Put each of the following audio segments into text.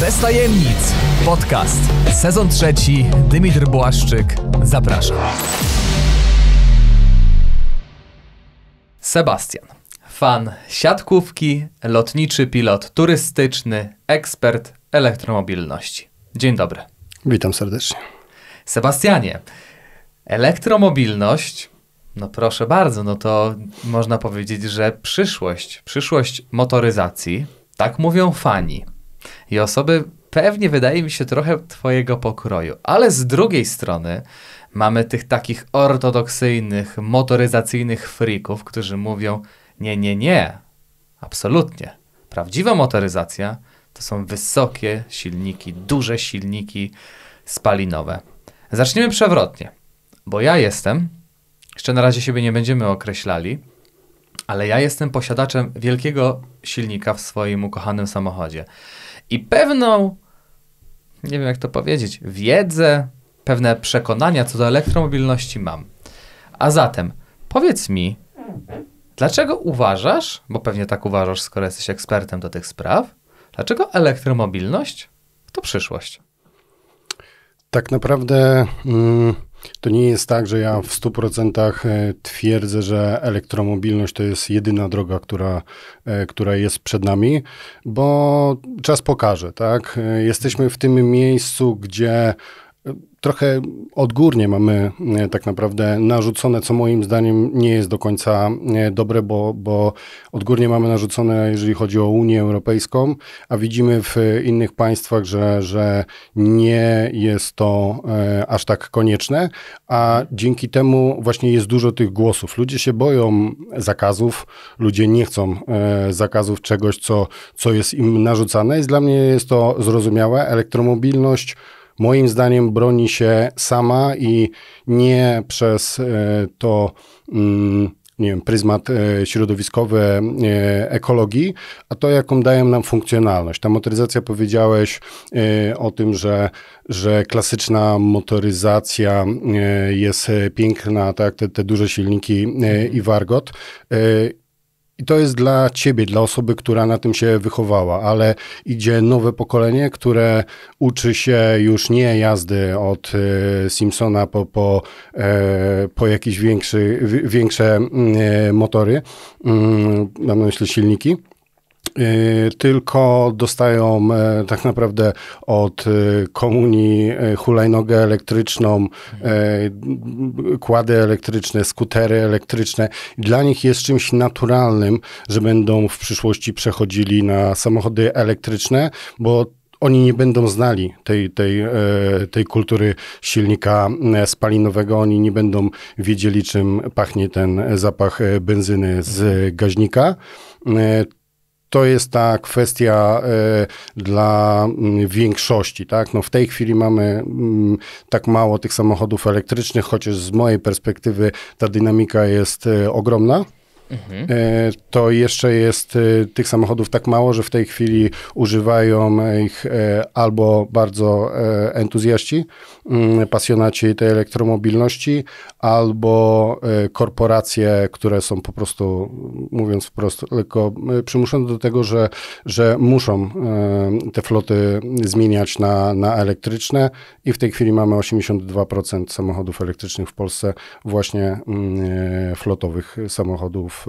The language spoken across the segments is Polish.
Bez tajemnic. Podcast. Sezon trzeci. Dymitr Błaszczyk. Zapraszam. Sebastian. Fan siatkówki, lotniczy pilot turystyczny, ekspert elektromobilności. Dzień dobry. Witam serdecznie. Sebastianie, elektromobilność, no proszę bardzo, no to można powiedzieć, że przyszłość, przyszłość motoryzacji, tak mówią fani i osoby pewnie wydaje mi się trochę twojego pokroju, ale z drugiej strony mamy tych takich ortodoksyjnych, motoryzacyjnych frików, którzy mówią nie, nie, nie, absolutnie. Prawdziwa motoryzacja to są wysokie silniki, duże silniki spalinowe. Zaczniemy przewrotnie, bo ja jestem, jeszcze na razie siebie nie będziemy określali, ale ja jestem posiadaczem wielkiego silnika w swoim ukochanym samochodzie i pewną, nie wiem jak to powiedzieć, wiedzę, pewne przekonania co do elektromobilności mam. A zatem powiedz mi, dlaczego uważasz, bo pewnie tak uważasz, skoro jesteś ekspertem do tych spraw, dlaczego elektromobilność to przyszłość? Tak naprawdę. Mm, to nie jest tak, że ja w 100% e, twierdzę, że elektromobilność to jest jedyna droga, która, e, która jest przed nami, bo czas pokaże, tak? E, jesteśmy w tym miejscu, gdzie trochę odgórnie mamy e, tak naprawdę narzucone, co moim zdaniem nie jest do końca e, dobre, bo, bo odgórnie mamy narzucone, jeżeli chodzi o Unię Europejską, a widzimy w innych państwach, że, że nie jest to e, aż tak konieczne, a dzięki temu właśnie jest dużo tych głosów. Ludzie się boją zakazów, ludzie nie chcą zakazów czegoś, co, co jest im narzucane. I dla mnie jest to zrozumiałe. Elektromobilność moim zdaniem broni się sama i nie przez e, to mm, nie wiem, pryzmat e, środowiskowy e, ekologii, a to, jaką daje nam funkcjonalność. Ta motoryzacja, powiedziałeś o tym, że, że klasyczna motoryzacja jest piękna, tak, te, te duże silniki i wargot i to jest dla ciebie, dla osoby, która na tym się wychowała, ale idzie nowe pokolenie, które uczy się już nie jazdy od e, Simpsona po, po, e, po jakieś większy, większe mm, e, motory, mm, mam na myśli silniki, Y, tylko dostają e, tak naprawdę od e, komunii e, hulajnogę elektryczną, kłady elektryczne, skutery elektryczne. Dla nich jest czymś naturalnym, że będą w przyszłości przechodzili na samochody elektryczne, bo oni nie będą znali tej, tej, tej kultury silnika spalinowego, oni nie będą wiedzieli, czym pachnie ten zapach benzyny z gaźnika to jest ta kwestia y, dla mm, większości, tak? No w tej chwili mamy mm, tak mało tych samochodów elektrycznych, chociaż z mojej perspektywy ta dynamika jest y, ogromna. Mhm. E, to jeszcze jest tych samochodów tak mało, że w tej chwili używają ich albo bardzo entuzjaści, Mm, pasjonaci tej elektromobilności, albo e, korporacje, które są po prostu, mówiąc wprost, tylko e, przymuszone do tego, że, że muszą e, te floty zmieniać na, na elektryczne i w tej chwili mamy 82% samochodów elektrycznych w Polsce właśnie mm, flotowych samochodów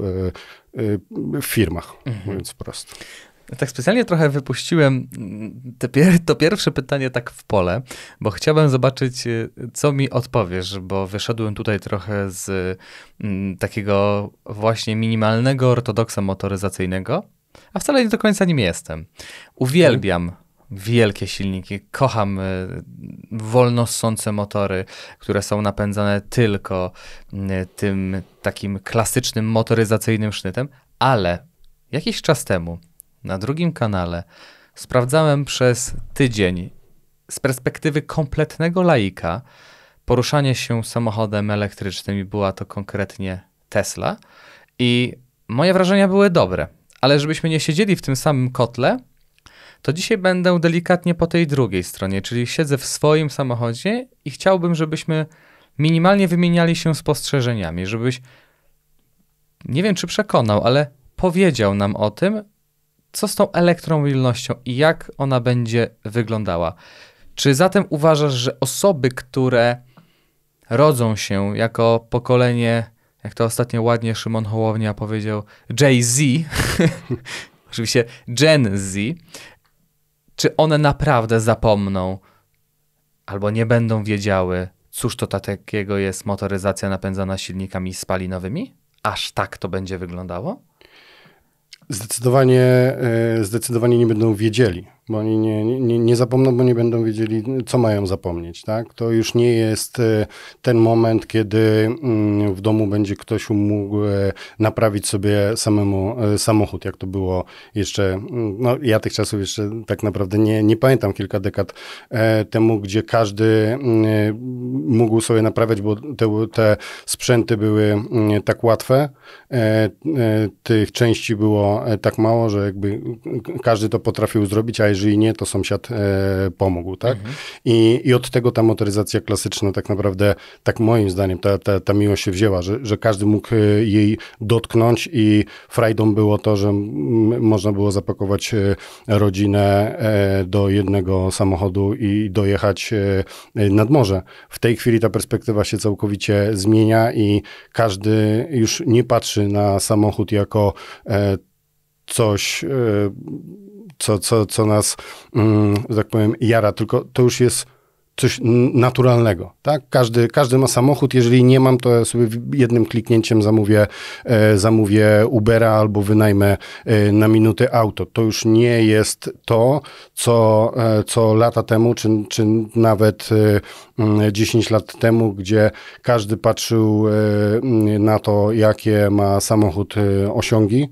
w firmach, mhm. mówiąc wprost. Tak specjalnie trochę wypuściłem mm, te pier to pierwsze pytanie tak w pole, bo chciałem zobaczyć, y, co mi odpowiesz, bo wyszedłem tutaj trochę z mm, takiego właśnie minimalnego ortodoksa motoryzacyjnego, a wcale nie do końca nim jestem. Uwielbiam wielkie silniki. Kocham y, wolnossące motory, które są napędzane tylko mm, tym takim klasycznym motoryzacyjnym sznytem, ale jakiś czas temu na drugim kanale sprawdzałem przez tydzień z perspektywy kompletnego laika poruszanie się samochodem elektrycznym i była to konkretnie Tesla. I moje wrażenia były dobre, ale żebyśmy nie siedzieli w tym samym kotle, to dzisiaj będę delikatnie po tej drugiej stronie, czyli siedzę w swoim samochodzie i chciałbym, żebyśmy minimalnie wymieniali się spostrzeżeniami, żebyś nie wiem, czy przekonał, ale powiedział nam o tym, co z tą elektromobilnością i jak ona będzie wyglądała. Czy zatem uważasz, że osoby, które rodzą się jako pokolenie, jak to ostatnio ładnie Szymon Hołownia powiedział, Jay-Z, oczywiście Gen Z, czy one naprawdę zapomną albo nie będą wiedziały, cóż to takiego jest motoryzacja napędzana silnikami spalinowymi? Aż tak to będzie wyglądało? zdecydowanie, e, zdecydowanie nie będą wiedzieli, bo oni nie, nie, nie zapomną, bo nie będą wiedzieli, co mają zapomnieć. Tak? To już nie jest e, ten moment, kiedy mm, w domu będzie ktoś mógł e, naprawić sobie samemu e, samochód, jak to było jeszcze, mm, no ja tych czasów jeszcze tak naprawdę nie, nie pamiętam, kilka dekad temu, gdzie każdy mm, mógł sobie naprawiać, bo te, te sprzęty były tak łatwe, tych części było tak mało, że jakby każdy to potrafił zrobić, a jeżeli jeżeli nie, to sąsiad e, pomógł, tak? Mhm. I, I od tego ta motoryzacja klasyczna tak naprawdę, tak moim zdaniem, ta, ta, ta miłość się wzięła, że, że każdy mógł e, jej dotknąć i frajdą było to, że można było zapakować e, rodzinę do jednego samochodu i dojechać nad morze. W tej chwili ta perspektywa się całkowicie zmienia i każdy już nie patrzy na samochód jako coś co, co, co nas, mm, że tak powiem, jara, tylko to już jest coś naturalnego, tak? Każdy, każdy ma samochód, jeżeli nie mam, to ja sobie jednym kliknięciem zamówię, e, zamówię Ubera albo wynajmę e, na minuty auto. To już nie jest to, co, e, co lata temu, czy, czy nawet 10 e, lat temu, gdzie każdy patrzył e, na to, jakie ma samochód e, osiągi,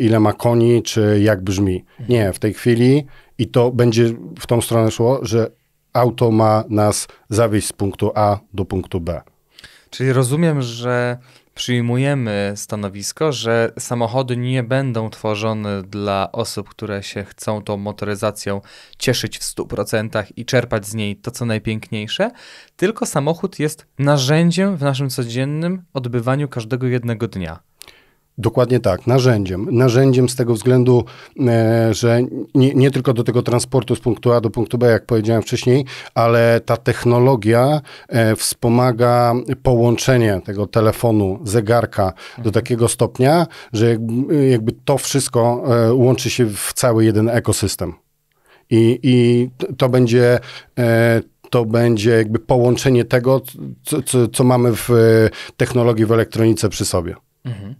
ile ma koni, czy jak brzmi. Nie, w tej chwili i to będzie w tą stronę szło, że auto ma nas zawieźć z punktu A do punktu B. Czyli rozumiem, że przyjmujemy stanowisko, że samochody nie będą tworzone dla osób, które się chcą tą motoryzacją cieszyć w 100% i czerpać z niej to, co najpiękniejsze, tylko samochód jest narzędziem w naszym codziennym odbywaniu każdego jednego dnia. Dokładnie tak, narzędziem. Narzędziem z tego względu, e, że nie, nie, tylko do tego transportu z punktu A do punktu B, jak powiedziałem wcześniej, ale ta technologia e, wspomaga połączenie tego telefonu, zegarka do mhm. takiego stopnia, że jakby to wszystko e, łączy się w cały jeden ekosystem. I, i to będzie to będzie jakby połączenie tego, co, co, co mamy w technologii, w elektronice przy sobie. Mhm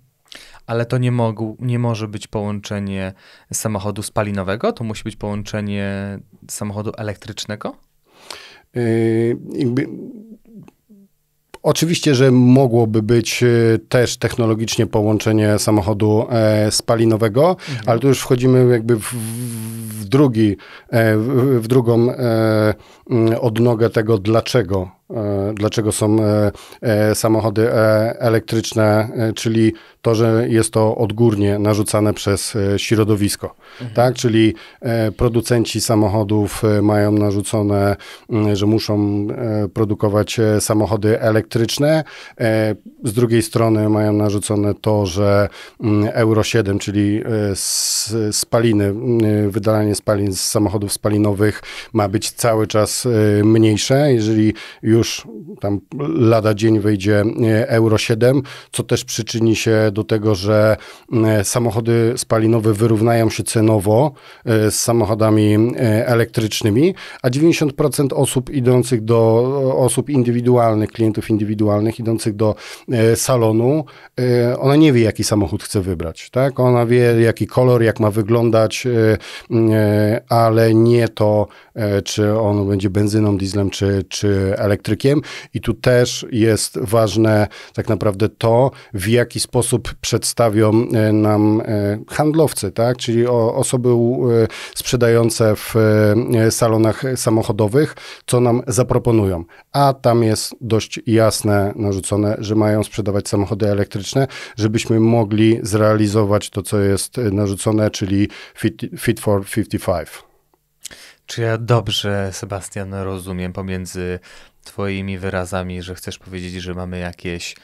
ale to nie, mogł, nie może być połączenie samochodu spalinowego, to musi być połączenie samochodu elektrycznego? Yy, Oczywiście, że mogłoby być y, też technologicznie połączenie samochodu e, spalinowego, mhm. ale tu już wchodzimy jakby w, w drugi, e, w drugą e, odnogę tego, dlaczego E, dlaczego są e, e, samochody elektryczne, czyli to, że jest to odgórnie narzucane przez środowisko, mhm. tak? Czyli producenci samochodów mają narzucone, mm, że muszą produkować samochody elektryczne. Z drugiej strony mają narzucone to, że mm, Euro 7, czyli spaliny, mm, wydalanie spalin z samochodów spalinowych ma być cały czas mniejsze. Jeżeli już już tam lada dzień wejdzie e, Euro 7, co też przyczyni się do tego, że e, samochody spalinowe wyrównają się cenowo e, z samochodami elektrycznymi, a 90% osób idących do osób indywidualnych, klientów indywidualnych idących do salonu, ona nie wie, jaki samochód chce wybrać, tak? Ona wie, jaki kolor, jak ma wyglądać, ale nie to, czy on będzie benzyną, dieslem, czy, czy elektrycznym elektrykiem i tu też jest ważne tak naprawdę to, w jaki sposób przedstawią e, nam e, handlowcy, tak? czyli osoby e, sprzedające w salonach samochodowych, co nam zaproponują. A tam jest dość jasne narzucone, że mają sprzedawać samochody elektryczne, żebyśmy mogli zrealizować to, co jest narzucone, czyli Fit, fit for 55. Czy ja dobrze, Sebastian, rozumiem pomiędzy Twoimi wyrazami, że chcesz powiedzieć, że mamy jakieś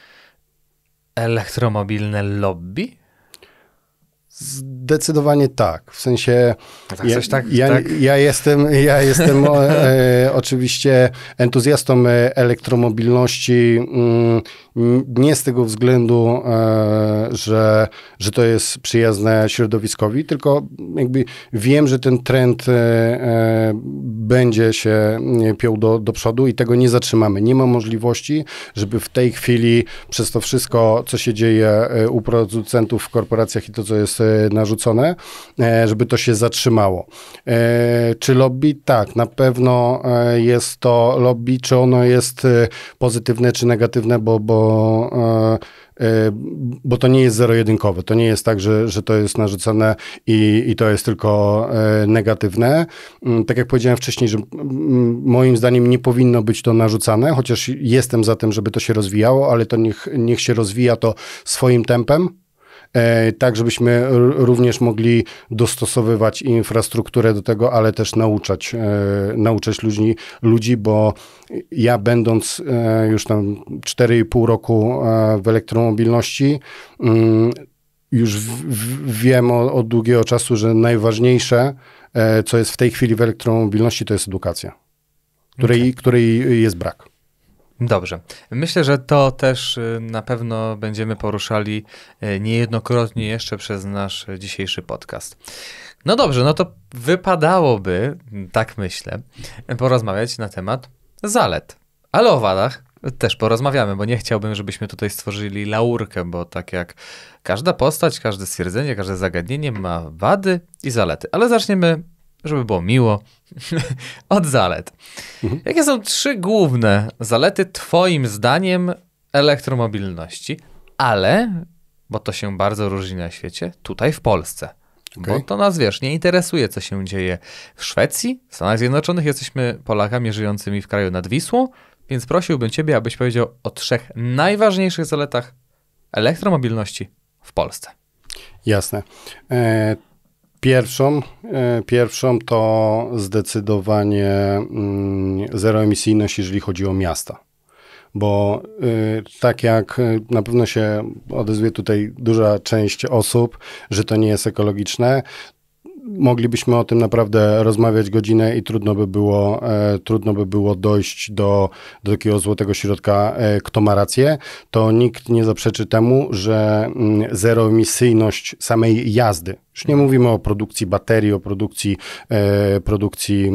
elektromobilne lobby? Zdecydowanie tak. W sensie. Tak, ja, tak, ja, tak. ja, jestem, ja jestem e, e, oczywiście entuzjastą e, elektromobilności. Mm, nie z tego względu, e, że, że to jest przyjazne środowiskowi, tylko jakby wiem, że ten trend e, e, będzie się piął do, do przodu i tego nie zatrzymamy. Nie ma możliwości, żeby w tej chwili przez to wszystko, co się dzieje u producentów w korporacjach i to, co jest narzucone, żeby to się zatrzymało. Czy lobby? Tak, na pewno jest to lobby. Czy ono jest pozytywne, czy negatywne, bo, bo E, e, bo to nie jest zero-jedynkowe. To nie jest tak, że, że to jest narzucone i, i to jest tylko e, negatywne. Mm, tak jak powiedziałem wcześniej, że mm, moim zdaniem nie powinno być to narzucane, chociaż jestem za tym, żeby to się rozwijało, ale to niech, niech się rozwija to swoim tempem, E, tak żebyśmy również mogli dostosowywać infrastrukturę do tego, ale też nauczać, e, nauczać ludzi, ludzi bo ja będąc e, już tam 4,5 roku w elektromobilności, mm, już wiem od długiego czasu, że najważniejsze, co jest w tej chwili w elektromobilności, to jest edukacja, której, okay. której jest brak. Dobrze. Myślę, że to też y, na pewno będziemy poruszali y, niejednokrotnie jeszcze przez nasz dzisiejszy podcast. No dobrze, no to wypadałoby, tak myślę, porozmawiać na temat zalet. Ale o wadach też porozmawiamy, bo nie chciałbym, żebyśmy tutaj stworzyli laurkę, bo tak jak każda postać, każde stwierdzenie, każde zagadnienie ma wady i zalety. Ale zaczniemy żeby było miło, od zalet. Mhm. Jakie są trzy główne zalety, Twoim zdaniem, elektromobilności, ale, bo to się bardzo różni na świecie, tutaj w Polsce. Okay. Bo to nas wiesz, nie interesuje, co się dzieje w Szwecji, w Stanach Zjednoczonych. Jesteśmy Polakami żyjącymi w kraju nad Wisłą, więc prosiłbym Ciebie, abyś powiedział o trzech najważniejszych zaletach elektromobilności w Polsce. Jasne. E Pierwszą, e, pierwszą to zdecydowanie mm, zeroemisyjność, jeżeli chodzi o miasta. Bo y, tak jak y, na pewno się odezwie tutaj duża część osób, że to nie jest ekologiczne, moglibyśmy o tym naprawdę rozmawiać godzinę i trudno by było, e, trudno by było dojść do, do takiego złotego środka, e, kto ma rację, to nikt nie zaprzeczy temu, że mm, zeroemisyjność samej jazdy już nie mówimy o produkcji baterii, o produkcji, e, produkcji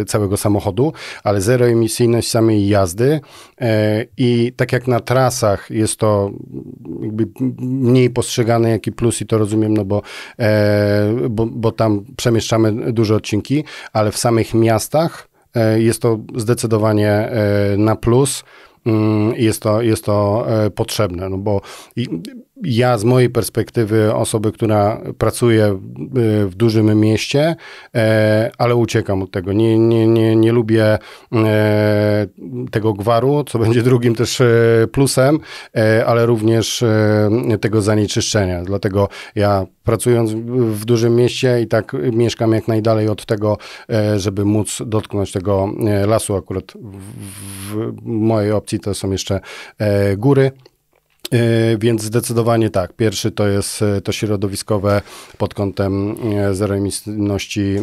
e, całego samochodu, ale zeroemisyjność samej jazdy e, i tak jak na trasach jest to mniej postrzegane, jaki plus i to rozumiem, no bo, bo, bo tam przemieszczamy duże odcinki, ale w samych miastach jest to zdecydowanie na plus. Mm, jest to, jest to potrzebne, no bo ja z mojej perspektywy osoby, która pracuje y, w dużym mieście, e, ale uciekam od tego. Nie, nie, nie, nie lubię e, tego gwaru, co będzie drugim też e, plusem, ale również tego zanieczyszczenia. Dlatego ja pracując w dużym mieście i tak mieszkam jak najdalej od tego, żeby móc dotknąć tego lasu. Akurat w mojej opcji to są jeszcze góry. E, więc zdecydowanie tak. Pierwszy to jest e, to środowiskowe pod kątem e, zeroemisyjności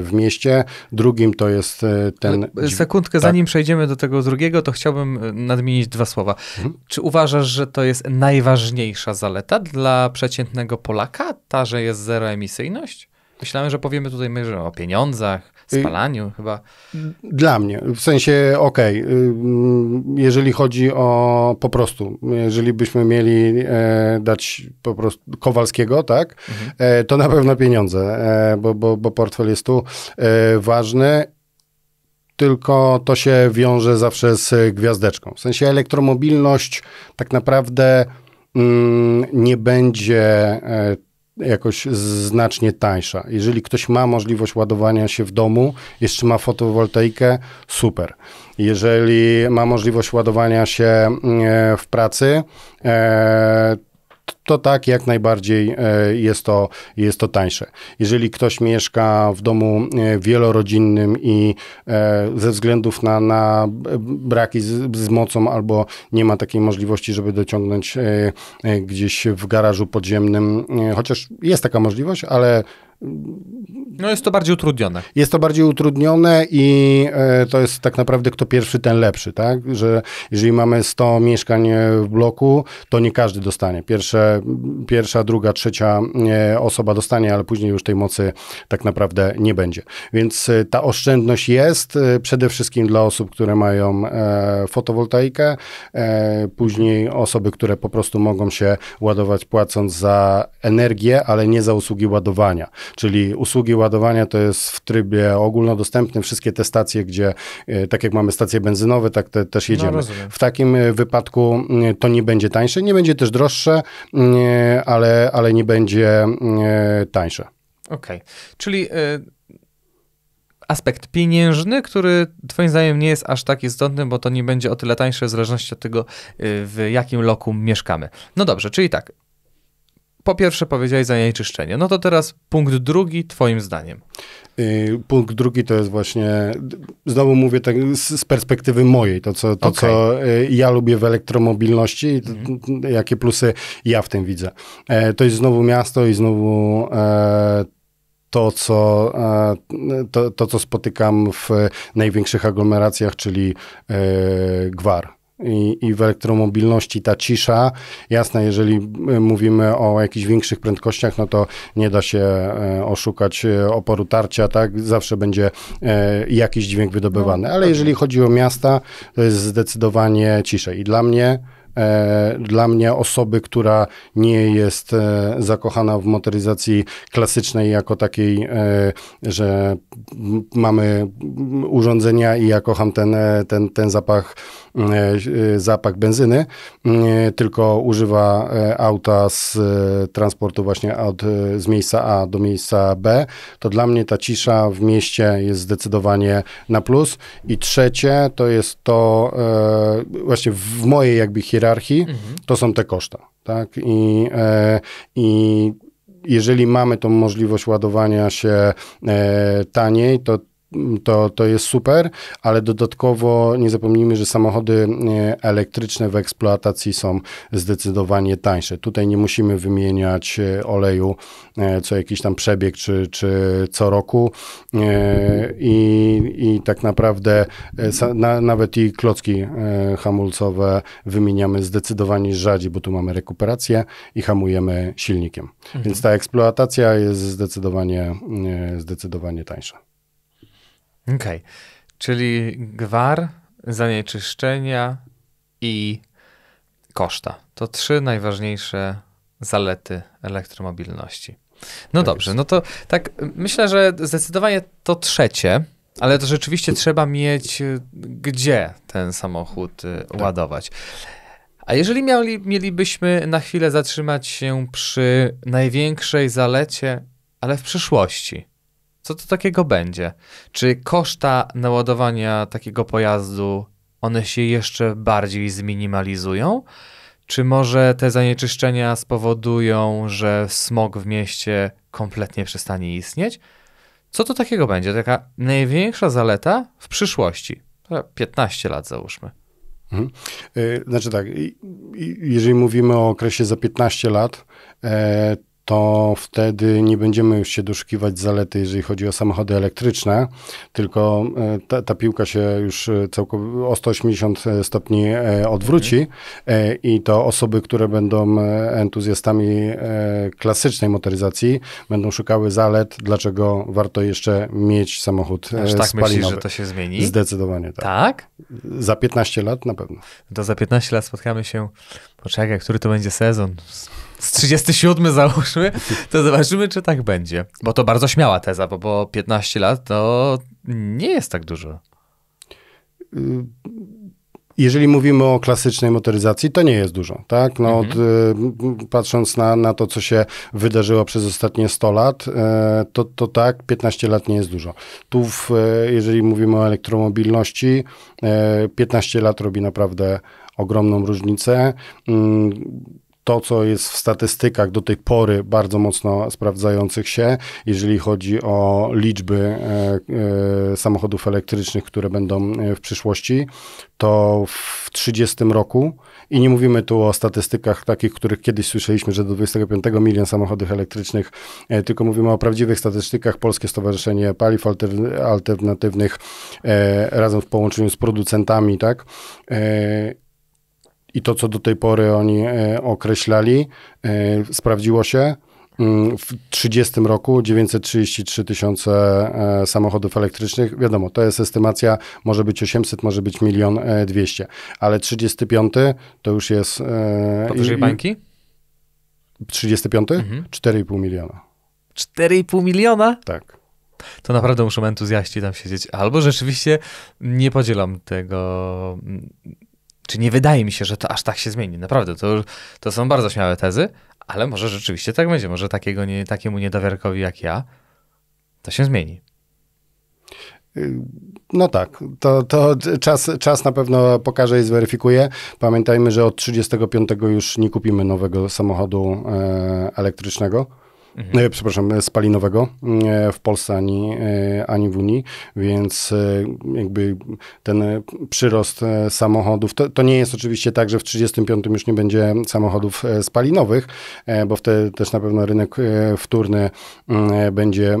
w mieście. Drugim to jest ten. Sekundkę, tak. zanim przejdziemy do tego drugiego, to chciałbym nadmienić dwa słowa. Mhm. Czy uważasz, że to jest najważniejsza zaleta dla przeciętnego Polaka, ta, że jest zeroemisyjność? Myślałem, że powiemy tutaj my, że o pieniądzach, spalaniu chyba. Dla mnie, w sensie okej, okay, mm, jeżeli chodzi o po prostu, jeżeli byśmy mieli e, dać po prostu Kowalskiego, tak, mhm. e, to na pewno pieniądze, e, bo, bo, bo portfel jest tu e, ważny tylko to się wiąże zawsze z gwiazdeczką. W sensie elektromobilność tak naprawdę mm, nie będzie e, jakoś znacznie tańsza. Jeżeli ktoś ma możliwość ładowania się w domu, jeszcze ma fotowoltaikę, super. Jeżeli ma możliwość ładowania się mm, e, w pracy, e, to tak, jak najbardziej e, jest to, jest to tańsze. Jeżeli ktoś mieszka w domu e, wielorodzinnym i e, ze względów na, na braki z, z mocą albo nie ma takiej możliwości, żeby dociągnąć gdzieś w garażu podziemnym, chociaż jest taka możliwość, ale no jest to bardziej utrudnione. Jest to bardziej utrudnione i e, to jest tak naprawdę kto pierwszy, ten lepszy, tak? Że jeżeli mamy 100 mieszkań e, w bloku, to nie każdy dostanie. Pierwsze, pierwsza, druga, trzecia e, osoba dostanie, ale później już tej mocy tak naprawdę nie będzie. Więc ta oszczędność jest przede wszystkim dla osób, które mają fotowoltaikę, później osoby, które po prostu mogą się ładować płacąc za energię, ale nie za usługi ładowania. Czyli usługi ładowania ładowania to jest w trybie ogólnodostępnym, wszystkie te stacje, gdzie e, tak jak mamy stacje benzynowe, tak te, też no, jedziemy. No w takim e, wypadku e, to nie będzie tańsze, nie będzie też droższe, ale, ale nie będzie tańsze. Okej, okay. czyli aspekt pieniężny, który Twoim zdaniem nie jest aż tak istotny, bo to nie będzie o tyle tańsze w zależności od tego, w jakim lokum mieszkamy. No dobrze, czyli tak, po pierwsze powiedziałeś zanieczyszczenie. No to teraz punkt drugi, twoim zdaniem. Y, punkt drugi to jest właśnie, znowu mówię tak z perspektywy mojej, to co, to, okay. co y, ja lubię w elektromobilności i mm. jakie plusy ja w tym widzę. E, to jest znowu miasto i znowu e, to co, e, to, to, co spotykam w największych aglomeracjach, czyli Gwar i, i w elektromobilności ta cisza. Jasne, jeżeli e, mówimy o jakichś większych prędkościach, no to nie da się e, oszukać e, oporu tarcia, tak? Zawsze będzie jakiś dźwięk wydobywany. No, Ale jeżeli chodzi o miasta, to jest zdecydowanie ciszej. I dla mnie dla mnie osoby, która nie jest zakochana w motoryzacji klasycznej jako takiej, że mamy urządzenia i ja kocham ten, ten, ten zapach E, zapach benzyny, e, tylko używa e, auta z transportu właśnie od, z miejsca A do miejsca B, to dla mnie ta cisza w mieście jest zdecydowanie na plus. I trzecie to jest to właśnie w mojej jakby hierarchii, mhm. to są te koszta. Tak? I, i jeżeli mamy tą możliwość ładowania się taniej, to to, to jest super, ale dodatkowo nie zapomnijmy, że samochody e, elektryczne w eksploatacji są zdecydowanie tańsze. Tutaj nie musimy wymieniać e, oleju e, co jakiś tam przebieg czy, czy co roku i, i tak naprawdę nawet i klocki hamulcowe wymieniamy zdecydowanie rzadziej, bo tu mamy rekuperację i hamujemy silnikiem. Mhm. Więc ta mhm. eksploatacja jest zdecydowanie, zdecydowanie tańsza. Okej, okay. czyli gwar, zanieczyszczenia i koszta. To trzy najważniejsze zalety elektromobilności. No tak dobrze, jest. no to tak myślę, że zdecydowanie to trzecie, ale to rzeczywiście trzeba mieć y, gdzie ten samochód y, tak. ładować. A jeżeli mieli, mielibyśmy na chwilę zatrzymać się przy największej zalecie, ale w przyszłości, co to takiego będzie? Czy koszta naładowania takiego pojazdu one się jeszcze bardziej zminimalizują? Czy może te zanieczyszczenia spowodują, że smog w mieście kompletnie przestanie istnieć? Co to takiego będzie? Taka największa zaleta w przyszłości. 15 lat załóżmy. Mhm. Y, znaczy tak, jeżeli mówimy o okresie za 15 lat, e, to wtedy nie będziemy już się doszukiwać zalety, jeżeli chodzi o samochody elektryczne, tylko e, ta, ta piłka się już e, całkowicie o 180 e, stopni odwróci i to osoby, które będą entuzjastami klasycznej motoryzacji, będą szukały zalet, dlaczego warto jeszcze mieć samochód Aż tak spalinowy. myślisz, że to się zmieni? Zdecydowanie tak. Tak? Za 15 lat na pewno. To za 15 lat spotkamy się, poczekaj, który to będzie sezon? z 37 załóżmy, to zobaczymy, czy tak będzie. Bo to bardzo śmiała teza, bo, bo 15 lat to nie jest tak dużo. Y, jeżeli mówimy o klasycznej motoryzacji, to nie jest dużo, tak? No, mhm. od, y, patrząc na, na to, co się wydarzyło przez ostatnie 100 lat, y, to, to tak, 15 lat nie jest dużo. Tu, w, jeżeli mówimy o elektromobilności, 15 lat robi naprawdę ogromną różnicę. Mm, to, co jest w statystykach do tej pory bardzo mocno sprawdzających się, jeżeli chodzi o liczby e, e, samochodów elektrycznych, które będą e, w przyszłości, to w 30 roku i nie mówimy tu o statystykach takich, których kiedyś słyszeliśmy, że do 25 milion samochodów elektrycznych, tylko mówimy o prawdziwych statystykach. Polskie Stowarzyszenie Paliw Alternatywnych razem w połączeniu z producentami, tak? i to, co do tej pory oni e, określali, e, sprawdziło się. Mm, w 30 roku 933 tysiące e, samochodów elektrycznych. Wiadomo, to jest estymacja, może być 800, może być milion 200, ale 35 to już jest. Powyżej bańki? 35? Mhm. 4,5 miliona. 4,5 miliona? Tak to naprawdę muszą entuzjaści tam siedzieć. Albo rzeczywiście nie podzielam tego czy nie wydaje mi się, że to aż tak się zmieni? Naprawdę, to, to są bardzo śmiałe tezy, ale może rzeczywiście tak będzie. Może takiego nie, takiemu niedowiarkowi jak ja to się zmieni. Y, no tak, to, to czas, czas na pewno pokaże i zweryfikuje. Pamiętajmy, że od 35 już nie kupimy nowego samochodu e, elektrycznego mhm. przepraszam, e, spalinowego e, w Polsce ani, e, ani w Unii, więc jakby ten przyrost samochodów, to, to nie jest oczywiście tak, że w 35 już nie będzie samochodów spalinowych, bo wtedy też na pewno rynek wtórny mm, będzie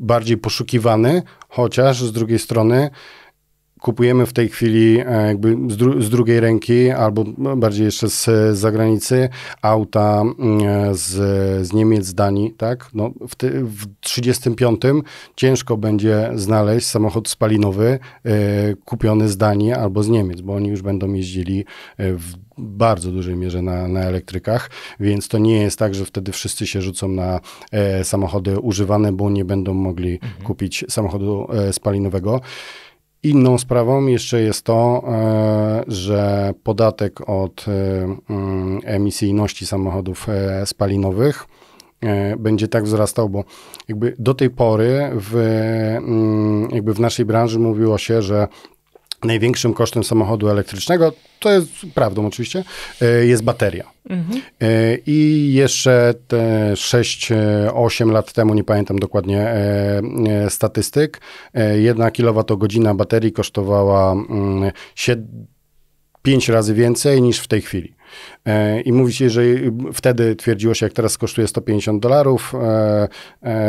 bardziej poszukiwany, chociaż z drugiej strony kupujemy w tej chwili e, jakby z, dru z drugiej ręki albo bardziej jeszcze z, z zagranicy auta mm, z, z Niemiec, z Danii, tak? No, w, ty, w 35 ciężko będzie znaleźć samochód spalinowy e, kupiony z Danii albo z Niemiec, bo oni już będą jeździli e, w bardzo dużej mierze na, na elektrykach, więc to nie jest tak, że wtedy wszyscy się rzucą na e, samochody używane, bo nie będą mogli mhm. kupić samochodu e, spalinowego. Inną sprawą jeszcze jest to, e, że podatek od e, mm, emisyjności samochodów e, spalinowych będzie tak wzrastał, bo jakby do tej pory w, mm, jakby w naszej branży mówiło się, że największym kosztem samochodu elektrycznego, to jest prawdą oczywiście, e, jest bateria. Mhm. E, I jeszcze 6-8 e, lat temu, nie pamiętam dokładnie statystyk, jedna kilowatogodzina baterii kosztowała 7, mm, 5 razy więcej niż w tej chwili. E, I mówi się, że wtedy twierdziło się, jak teraz kosztuje 150 dolarów, e,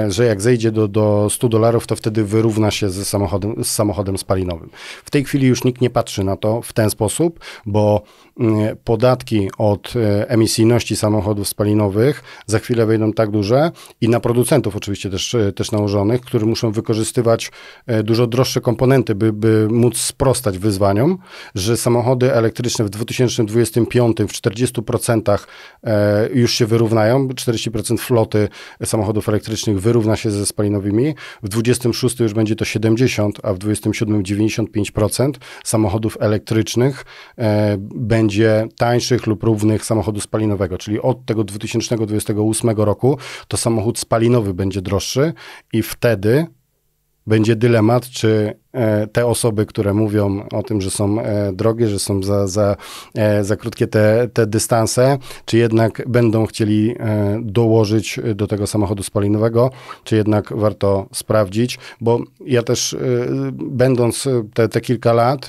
e, że jak zejdzie do, do 100 dolarów, to wtedy wyrówna się z samochodem, z samochodem spalinowym. W tej chwili już nikt nie patrzy na to w ten sposób, bo mm, podatki od emisyjności samochodów spalinowych za chwilę wejdą tak duże i na producentów oczywiście też, też nałożonych, którzy muszą wykorzystywać dużo droższe komponenty, by, by móc sprostać wyzwaniom, że samochody elektryczne w 2025, w 40% e, już się wyrównają, 40% floty samochodów elektrycznych wyrówna się ze spalinowymi, w 26 już będzie to 70, a w 27 95% samochodów elektrycznych e, będzie tańszych lub równych samochodu spalinowego, czyli od tego 2028 roku to samochód spalinowy będzie droższy i wtedy będzie dylemat, czy e, te osoby, które mówią o tym, że są e, drogie, że są za, za, e, za krótkie te, te dystanse, czy jednak będą chcieli dołożyć do tego samochodu spalinowego, czy jednak warto sprawdzić, bo ja też będąc te, te kilka lat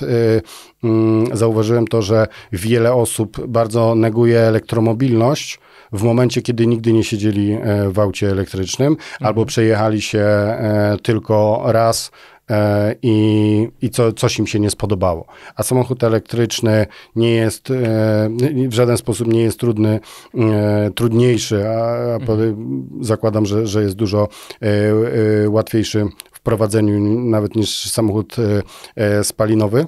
mm, zauważyłem to, że wiele osób bardzo neguje elektromobilność, w momencie, kiedy nigdy nie siedzieli e, w aucie elektrycznym mhm. albo przejechali się e, tylko raz e, i, i co, coś im się nie spodobało. A samochód elektryczny nie jest w żaden sposób nie jest trudny, trudniejszy, a mhm. zakładam, że, że jest dużo łatwiejszy w prowadzeniu nawet niż samochód spalinowy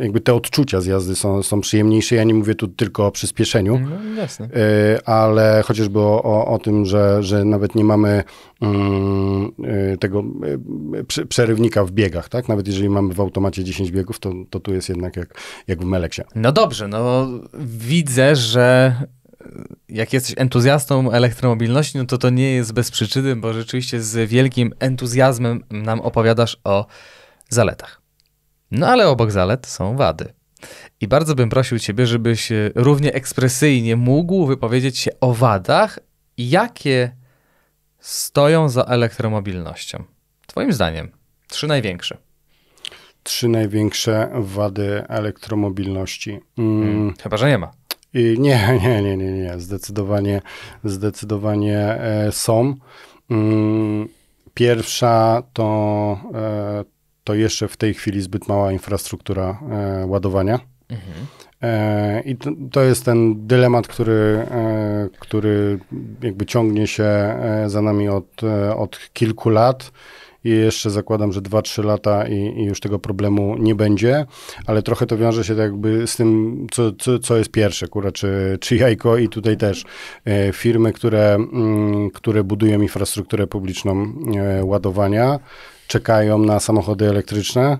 jakby te odczucia z jazdy są, są przyjemniejsze. Ja nie mówię tu tylko o przyspieszeniu, no, jasne. E, ale chociażby o, o, o, tym, że, że nawet nie mamy mm, e, tego e, przy, przerywnika w biegach, tak? Nawet jeżeli mamy w automacie 10 biegów, to, to tu jest jednak jak, jak w Meleksie. No dobrze, no widzę, że jak jesteś entuzjastą elektromobilności, no to to nie jest bez przyczyny, bo rzeczywiście z wielkim entuzjazmem nam opowiadasz o zaletach. No ale obok zalet są wady. I bardzo bym prosił Ciebie, żebyś e, równie ekspresyjnie mógł wypowiedzieć się o wadach, jakie stoją za elektromobilnością. Twoim zdaniem, trzy największe. Trzy największe wady elektromobilności. Hmm, mm. Hmm, chyba, że nie ma. I nie, nie, nie, nie, nie. Zdecydowanie, zdecydowanie e, są. Mm. Pierwsza to e, to jeszcze w tej chwili zbyt mała infrastruktura e, ładowania. Mhm. E, I to, to, jest ten dylemat, który, e, który jakby ciągnie się e, za nami od, e, od kilku lat. I jeszcze zakładam, że 2-3 lata i, i, już tego problemu nie będzie, ale trochę to wiąże się tak jakby z tym, co, co, co jest pierwsze, kura, czy, czy jajko i tutaj też e, firmy, które, m, mm, które budują infrastrukturę publiczną e, ładowania, czekają na samochody elektryczne,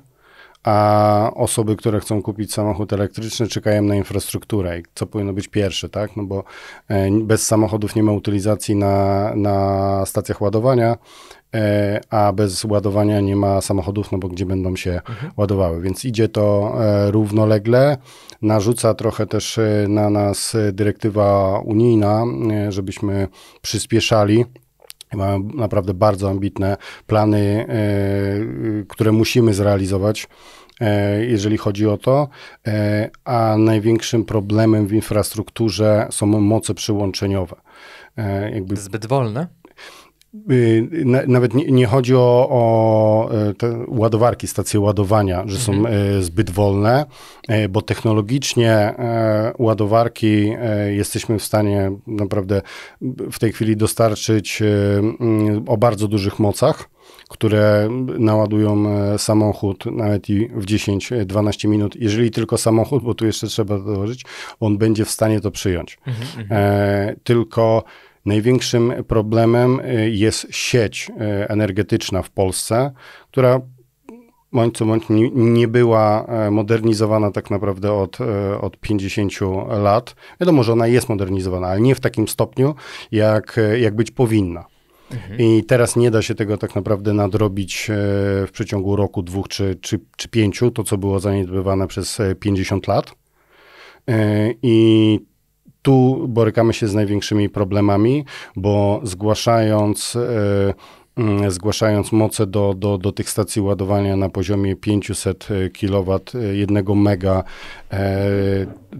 a osoby, które chcą kupić samochód elektryczny, czekają na infrastrukturę, co powinno być pierwsze, tak? No bo e, bez samochodów nie ma utylizacji na, na stacjach ładowania, e, a bez ładowania nie ma samochodów, no bo gdzie będą się mhm. ładowały. Więc idzie to e, równolegle. Narzuca trochę też na nas dyrektywa unijna, żebyśmy przyspieszali mają naprawdę bardzo ambitne plany, e, które musimy zrealizować e, jeżeli chodzi o to, e, a największym problemem w infrastrukturze są moce przyłączeniowe. Jakby... Zbyt wolne? Y, nawet nie, nie, chodzi o, o e, ładowarki, stacje ładowania, że są mhm. e, zbyt wolne, e, bo technologicznie ładowarki jesteśmy w stanie naprawdę w tej chwili dostarczyć mm, o bardzo dużych mocach które naładują samochód nawet i w 10-12 minut. Jeżeli tylko samochód, bo tu jeszcze trzeba dołożyć, on będzie w stanie to przyjąć. Mhm, mhm. tylko Największym problemem y, jest sieć y, energetyczna w Polsce, która bądź co bądź nie była e, modernizowana tak naprawdę od, e, od 50 lat. Wiadomo, że ona jest modernizowana, ale nie w takim stopniu, jak, e, jak być powinna. Mhm. I teraz nie da się tego tak naprawdę nadrobić w przeciągu roku, dwóch czy, czy, czy pięciu, to co było zaniedbywane przez 50 lat. I tu borykamy się z największymi problemami, bo zgłaszając e, Mm, zgłaszając moce do, do, do tych stacji ładowania na poziomie 500 kW, 1 mega. E,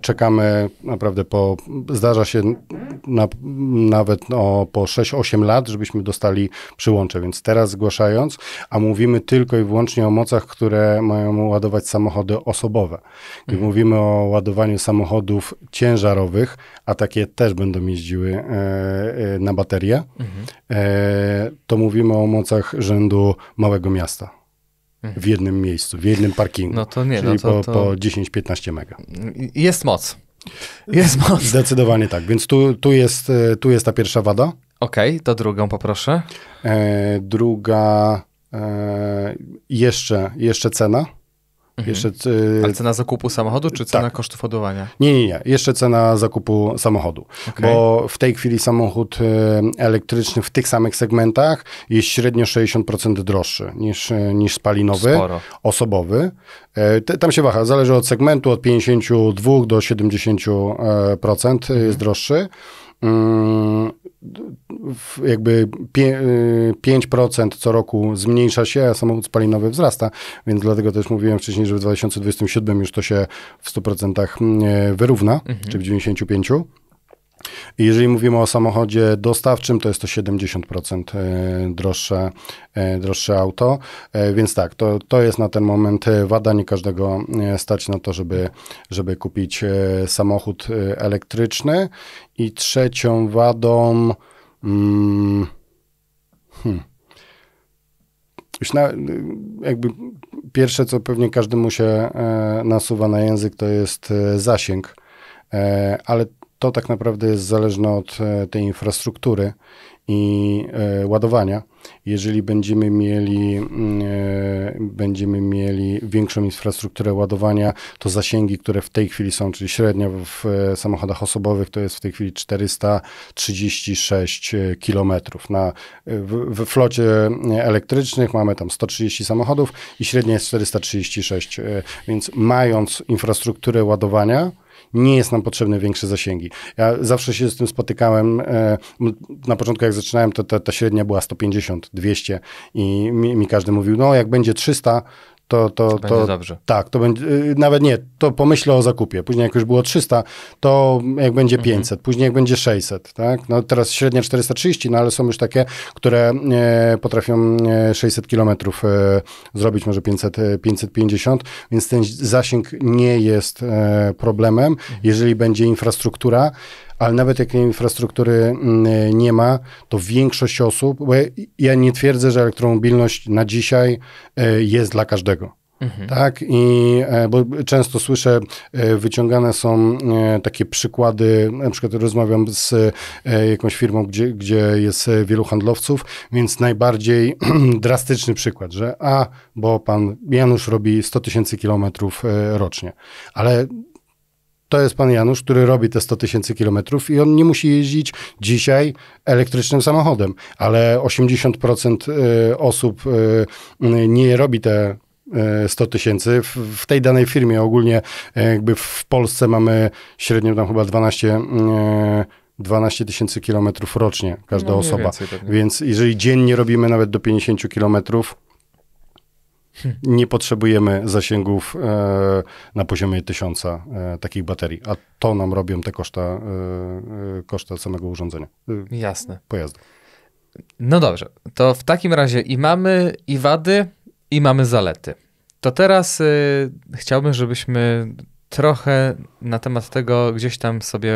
czekamy naprawdę po, zdarza się na, nawet no, po 6-8 lat, żebyśmy dostali przyłącze, więc teraz zgłaszając, a mówimy tylko i wyłącznie o mocach, które mają ładować samochody osobowe. Gdy mhm. mówimy o ładowaniu samochodów ciężarowych, a takie też będą jeździły e, e, na baterię, mhm. to mówimy firma o mocach rzędu małego miasta. Mhm. W jednym miejscu, w jednym parkingu. No to nie, no czyli no to, to... po, po 10-15 mega. Jest moc. Jest moc. Zdecydowanie tak. Więc tu, tu, jest, e, tu jest ta pierwsza wada. Okej, okay, to drugą poproszę. E, druga, e, jeszcze, jeszcze cena. Mhm. Jeszcze, Ale cena zakupu samochodu, czy cena tak. kosztów hodowania? Nie, nie, nie. Jeszcze cena zakupu samochodu. Okay. Bo w tej chwili samochód e, elektryczny w tych samych segmentach jest średnio 60% droższy niż, e, niż spalinowy, Sporo. osobowy. E, tam się waha, zależy od segmentu, od 52 do 70% mhm. jest droższy. Mm, jakby 5% y, co roku zmniejsza się, a samochód spalinowy wzrasta, więc dlatego też mówiłem wcześniej, że w 2027 już to się w 100% mm, e, wyrówna, mhm. czy w 95%. Jeżeli mówimy o samochodzie dostawczym, to jest to 70% e, droższe, e, droższe auto, e, więc tak, to, to jest na ten moment wada, nie każdego stać na to, żeby, żeby kupić samochód elektryczny. I trzecią wadą... Mm, hmm, już na, jakby pierwsze, co pewnie każdemu się nasuwa na język, to jest zasięg ale to tak naprawdę jest zależne od e, tej infrastruktury i e, ładowania. Jeżeli będziemy mieli, mm, e, będziemy mieli większą infrastrukturę ładowania, to zasięgi, które w tej chwili są, czyli średnio w samochodach osobowych, to jest w tej chwili 436 km. Na, w, w flocie elektrycznych mamy tam 130 samochodów i średnia jest 436. Więc mając infrastrukturę ładowania, nie jest nam potrzebne większe zasięgi. Ja zawsze się z tym spotykałem. E, na początku, jak zaczynałem, to ta, ta średnia była 150, 200 i mi, mi każdy mówił, no jak będzie 300, to, to, to, będzie dobrze. Tak, to będzie, y, nawet nie, to pomyślę o zakupie. Później jak już było 300, to jak będzie 500, mhm. później jak będzie 600, tak? No teraz średnia 430, no ale są już takie, które e, potrafią 600 e, kilometrów e, zrobić, może 500, 550, e, więc ten zasięg nie jest e, problemem, mhm. jeżeli będzie infrastruktura, ale nawet jak infrastruktury mm, nie ma, to większość osób, bo ja nie twierdzę, że elektromobilność na dzisiaj e, jest dla każdego. Mhm. Tak, i e, bo często słyszę, e, wyciągane są takie przykłady. Na przykład rozmawiam z jakąś firmą, gdzie, gdzie jest wielu handlowców, więc najbardziej drastyczny przykład, że a, bo pan Janusz robi 100 tysięcy kilometrów rocznie, ale to jest pan Janusz, który robi te 100 tysięcy kilometrów i on nie musi jeździć dzisiaj elektrycznym samochodem, ale 80% e, osób e, nie robi te 100 e, tysięcy. W, tej danej firmie ogólnie jakby w Polsce mamy średnio tam chyba 12 12 tysięcy kilometrów rocznie każda no, osoba. Więc jeżeli dziennie robimy nawet do 50 kilometrów, nie potrzebujemy zasięgów e, na poziomie tysiąca e, takich baterii, a to nam robią te koszta, e, e koszta samego urządzenia. E, Jasne. Pojazdu. No dobrze, to w takim razie i mamy i wady, i mamy zalety. To teraz y, chciałbym, żebyśmy trochę na temat tego gdzieś tam sobie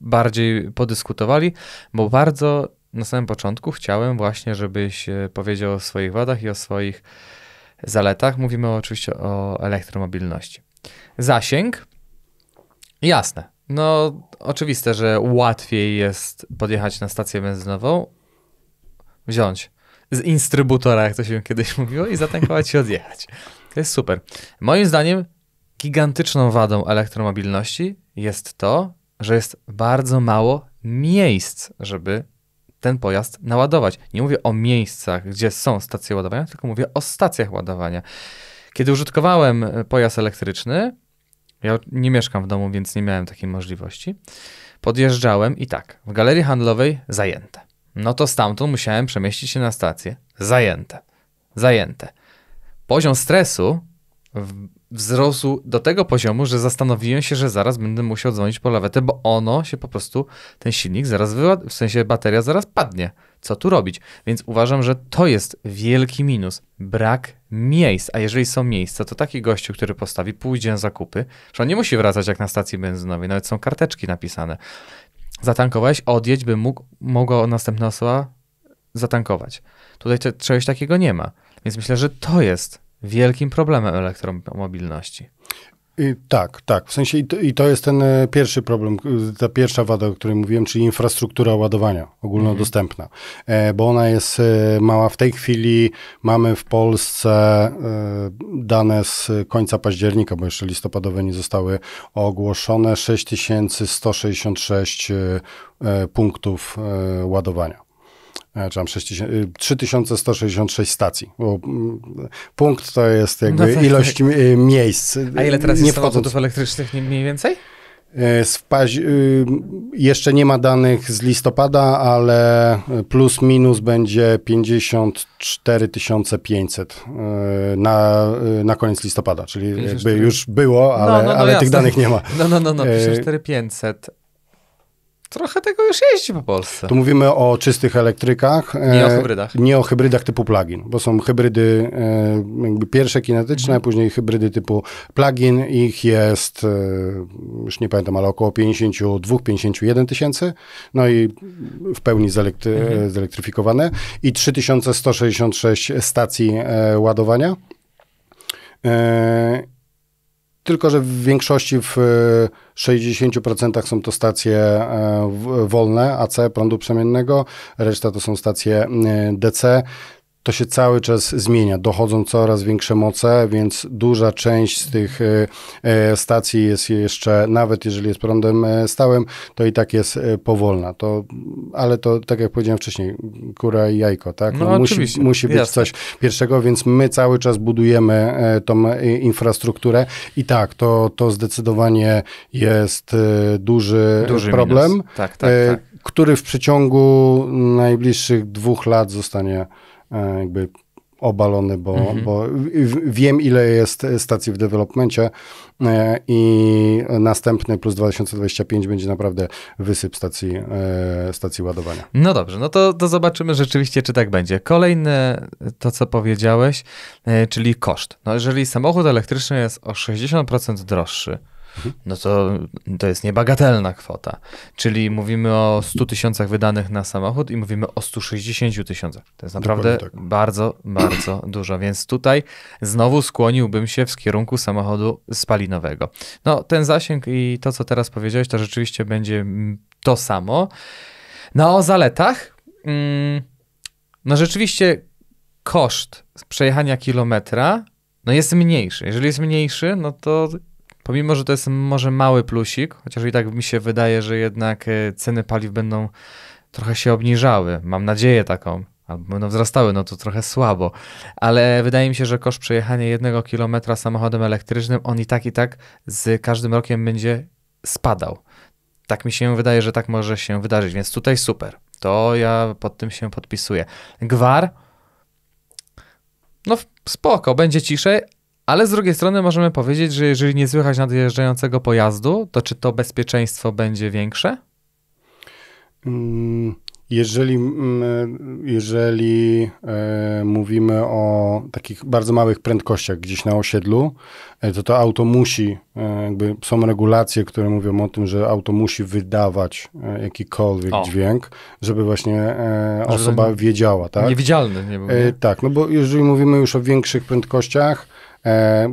bardziej podyskutowali, bo bardzo na samym początku chciałem właśnie, żebyś powiedział o swoich wadach i o swoich zaletach. Mówimy oczywiście o elektromobilności. Zasięg. Jasne. No, oczywiste, że łatwiej jest podjechać na stację benzynową, wziąć z instrybutora, jak to się kiedyś mówiło, i zatankować i odjechać. To jest super. Moim zdaniem gigantyczną wadą elektromobilności jest to, że jest bardzo mało miejsc, żeby ten pojazd naładować. Nie mówię o miejscach, gdzie są stacje ładowania, tylko mówię o stacjach ładowania. Kiedy użytkowałem e, pojazd elektryczny, ja nie mieszkam w domu, więc nie miałem takiej możliwości, podjeżdżałem i tak, w galerii handlowej zajęte. No to stamtąd musiałem przemieścić się na stację. Zajęte. Zajęte. Poziom stresu w wzrosł do tego poziomu, że zastanowiłem się, że zaraz będę musiał dzwonić po lawetę, bo ono się po prostu, ten silnik zaraz wyładuje, w sensie bateria zaraz padnie. Co tu robić? Więc uważam, że to jest wielki minus. Brak miejsc. A jeżeli są miejsca, to taki gościu, który postawi pójdzie na zakupy, że on nie musi wracać jak na stacji benzynowej, nawet są karteczki napisane. Zatankowałeś, odjedź, by mógł, mogła następna osoba zatankować. Tutaj czegoś takiego nie ma. Więc myślę, że to jest wielkim problemem elektromobilności. I y, tak, tak. W sensie i to, i to jest ten y, pierwszy problem, y, ta pierwsza wada, o której mówiłem, czyli infrastruktura ładowania ogólnodostępna, mhm. e, bo ona jest mała. W tej chwili mamy w Polsce dane z końca października, bo jeszcze listopadowe nie zostały ogłoszone, 6166 punktów ładowania. E, czy tam 3166 y, stacji. Bo mm, punkt to jest jakby no tak, ilość tak. miejsc. Y, A ile teraz jest wchodząc... samochodów elektrycznych mniej więcej? E, Paź... Jeszcze nie ma danych z listopada, ale plus minus będzie 54 500 e, na, na koniec listopada, czyli 54. jakby już było, no, ale, no, no, ale tych danych nie ma. No, no, no, no 54 500 trochę tego już jeździ po Polsce. Tu mówimy o czystych elektrykach. Nie o e, hybrydach. Nie o hybrydach typu plug-in, bo są hybrydy e, pierwsze kinetyczne, mhm. później hybrydy typu plug-in. Ich jest, e, już nie pamiętam, ale około 52-51 tysięcy. No i w pełni zelektry mhm. zelektryfikowane. I 3166 stacji ładowania. Tylko, że w większości w 60% e, są to stacje e, wolne AC, prądu przemiennego, reszta to są stacje e, DC to się cały czas zmienia. Dochodzą coraz większe moce, więc duża część z tych e, e, stacji jest jeszcze, nawet jeżeli jest prądem e, stałym, to i tak jest powolna. To, ale to, tak jak powiedziałem wcześniej, kura i jajko, tak? No, no musi, musi być Jasne. coś pierwszego, więc my cały czas budujemy tą infrastrukturę i tak, to, to zdecydowanie jest duży, duży problem, tak, tak, tak. który w przeciągu najbliższych dwóch lat zostanie E, jakby obalony, bo, mhm. bo wiem, ile jest stacji w dewelopmencie e, i następny plus 2025 będzie naprawdę wysyp stacji, e, stacji ładowania. No dobrze, no to, to zobaczymy rzeczywiście, czy tak będzie. Kolejne to, co powiedziałeś, czyli koszt. No jeżeli samochód elektryczny jest o 60% droższy, no to to jest niebagatelna kwota. Czyli mówimy o 100 tysiącach wydanych na samochód i mówimy o 160 tysiącach. To jest naprawdę tak. bardzo, bardzo dużo. Więc tutaj znowu skłoniłbym się w kierunku samochodu spalinowego. No, ten zasięg i to, co teraz powiedziałeś, to rzeczywiście będzie mm, to samo. No, o zaletach. Mm, no, rzeczywiście koszt przejechania kilometra no jest mniejszy. Jeżeli jest mniejszy, no to Pomimo, że to jest może mały plusik, chociaż i tak mi się wydaje, że jednak e, ceny paliw będą trochę się obniżały. Mam nadzieję taką. Albo będą wzrastały, no to trochę słabo. Ale wydaje mi się, że koszt przejechania jednego kilometra samochodem elektrycznym, on i tak, i tak z każdym rokiem będzie spadał. Tak mi się wydaje, że tak może się wydarzyć, więc tutaj super. To ja pod tym się podpisuję. Gwar? No spoko, będzie ciszej, ale z drugiej strony możemy powiedzieć, że jeżeli nie słychać nadjeżdżającego pojazdu, to czy to bezpieczeństwo będzie większe? Mm, jeżeli, mm, jeżeli e, mówimy o takich bardzo małych prędkościach gdzieś na osiedlu, e, to to auto musi, e, jakby są regulacje, które mówią o tym, że auto musi wydawać jakikolwiek o. dźwięk, żeby właśnie osoba żeby wiedziała. Tak? Niewidzialny nie był. Nie? Tak, no bo jeżeli mówimy już o większych prędkościach, E,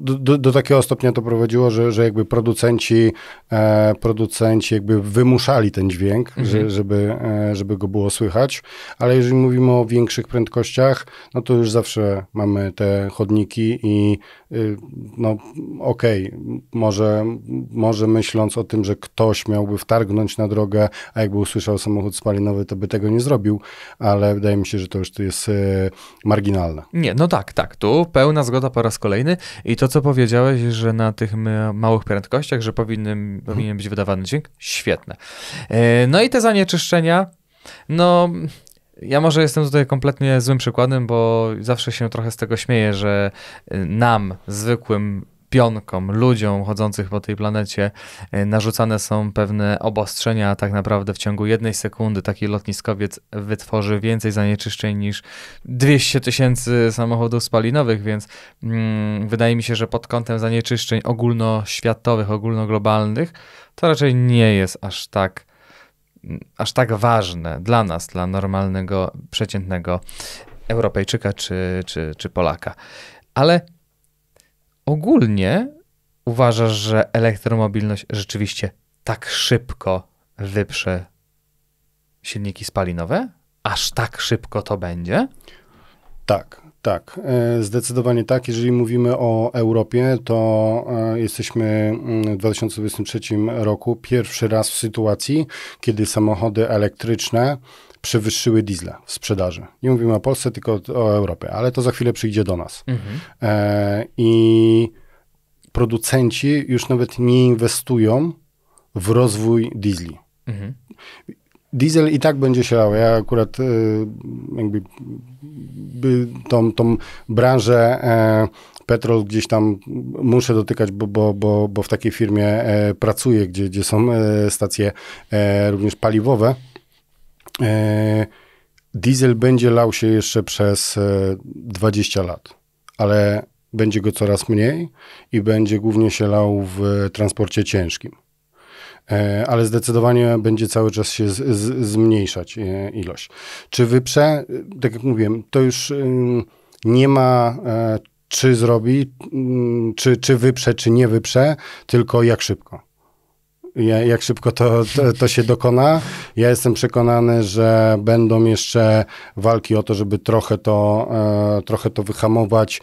do, do, takiego stopnia to prowadziło, że, że jakby producenci, e, producenci jakby wymuszali ten dźwięk, mhm. że, żeby, e, żeby go było słychać, ale jeżeli mówimy o większych prędkościach, no to już zawsze mamy te chodniki i Y, no okej, okay, może, może myśląc o tym, że ktoś miałby wtargnąć na drogę, a jakby usłyszał samochód spalinowy, to by tego nie zrobił, ale wydaje mi się, że to już to jest y, marginalne. Nie, no tak, tak, tu pełna zgoda po raz kolejny i to, co powiedziałeś, że na tych małych prędkościach, że powinien, powinien być wydawany dźwięk, świetne. E, no i te zanieczyszczenia, no ja może jestem tutaj kompletnie złym przykładem, bo zawsze się trochę z tego śmieję, że y, nam, zwykłym pionkom, ludziom chodzących po tej planecie y, narzucane są pewne obostrzenia, a tak naprawdę w ciągu jednej sekundy taki lotniskowiec wytworzy więcej zanieczyszczeń niż 200 tysięcy samochodów spalinowych, więc mm, wydaje mi się, że pod kątem zanieczyszczeń ogólnoświatowych, ogólnoglobalnych to raczej nie jest aż tak aż tak ważne dla nas, dla normalnego, przeciętnego Europejczyka czy, czy, czy Polaka. Ale ogólnie uważasz, że elektromobilność rzeczywiście tak szybko wyprze silniki spalinowe? Aż tak szybko to będzie? Tak. Tak, e, zdecydowanie tak. Jeżeli mówimy o Europie, to e, jesteśmy mm, w 2023 roku pierwszy raz w sytuacji, kiedy samochody elektryczne przewyższyły diesla w sprzedaży. Nie mówimy o Polsce, tylko o Europie, ale to za chwilę przyjdzie do nas. Mhm. E, I producenci już nawet nie inwestują w rozwój diesli. Mhm. Diesel i tak będzie się lał. Ja akurat y, jakby tą, tą branżę e, petrol gdzieś tam muszę dotykać, bo, bo, bo, bo w takiej firmie e, pracuję, gdzie, gdzie są e, stacje również paliwowe. Diesel będzie lał się jeszcze przez 20 lat, ale będzie go coraz mniej i będzie głównie się lał w transporcie ciężkim. E, ale zdecydowanie będzie cały czas się z, z, zmniejszać e, ilość. Czy wyprze, e, tak jak mówiłem, to już y, nie ma czy zrobi, mm, czy, czy wyprze, czy nie wyprze, tylko jak szybko jak szybko to, to, to, się dokona. Ja jestem przekonany, że będą jeszcze walki o to, żeby trochę to, trochę to wyhamować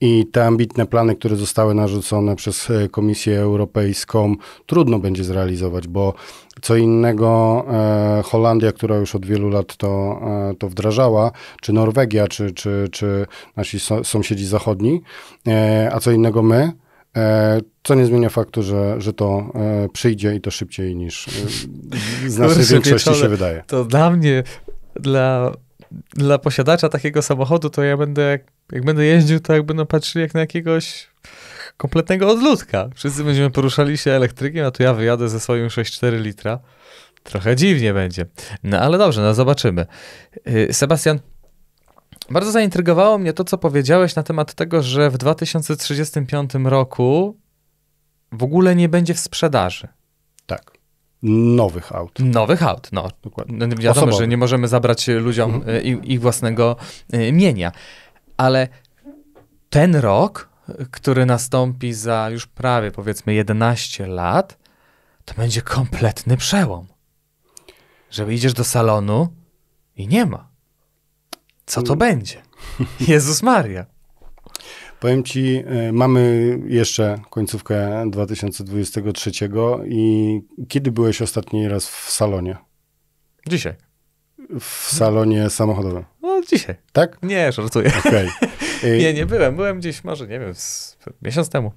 i te ambitne plany, które zostały narzucone przez e, Komisję Europejską, trudno będzie zrealizować, bo co innego e, Holandia, która już od wielu lat to, e, to wdrażała, czy Norwegia, czy, czy, czy nasi so, sąsiedzi zachodni, e, a co innego my. E, co nie zmienia faktu, że, że to e, przyjdzie i to szybciej niż z naszej większości się wydaje. To dla mnie, dla dla posiadacza takiego samochodu, to ja będę, jak, jak będę jeździł, to jakby będą no patrzyli jak na jakiegoś kompletnego odludka. Wszyscy będziemy poruszali się elektrykiem, a tu ja wyjadę ze swoim 6,4 litra. Trochę dziwnie będzie. No ale dobrze, no zobaczymy. Y, Sebastian, bardzo zaintrygowało mnie to, co powiedziałeś na temat tego, że w 2035 roku w ogóle nie będzie w sprzedaży. Nowych aut. Nowych aut, no. Dokładnie. No, wiadomo, że nie możemy zabrać ludziom mhm. E, ich, własnego e, mienia. Ale ten rok, który nastąpi za już prawie powiedzmy 11 lat, to będzie kompletny przełom. Że idziesz do salonu i nie ma. Co to mm. będzie? Jezus Maria. Powiem Ci, e, mamy jeszcze końcówkę 2023 i kiedy byłeś ostatni raz w salonie? Dzisiaj. W salonie samochodowym? No dzisiaj. Tak? Nie, żartuję. Okay. nie, nie byłem. Byłem gdzieś może, nie wiem, miesiąc temu.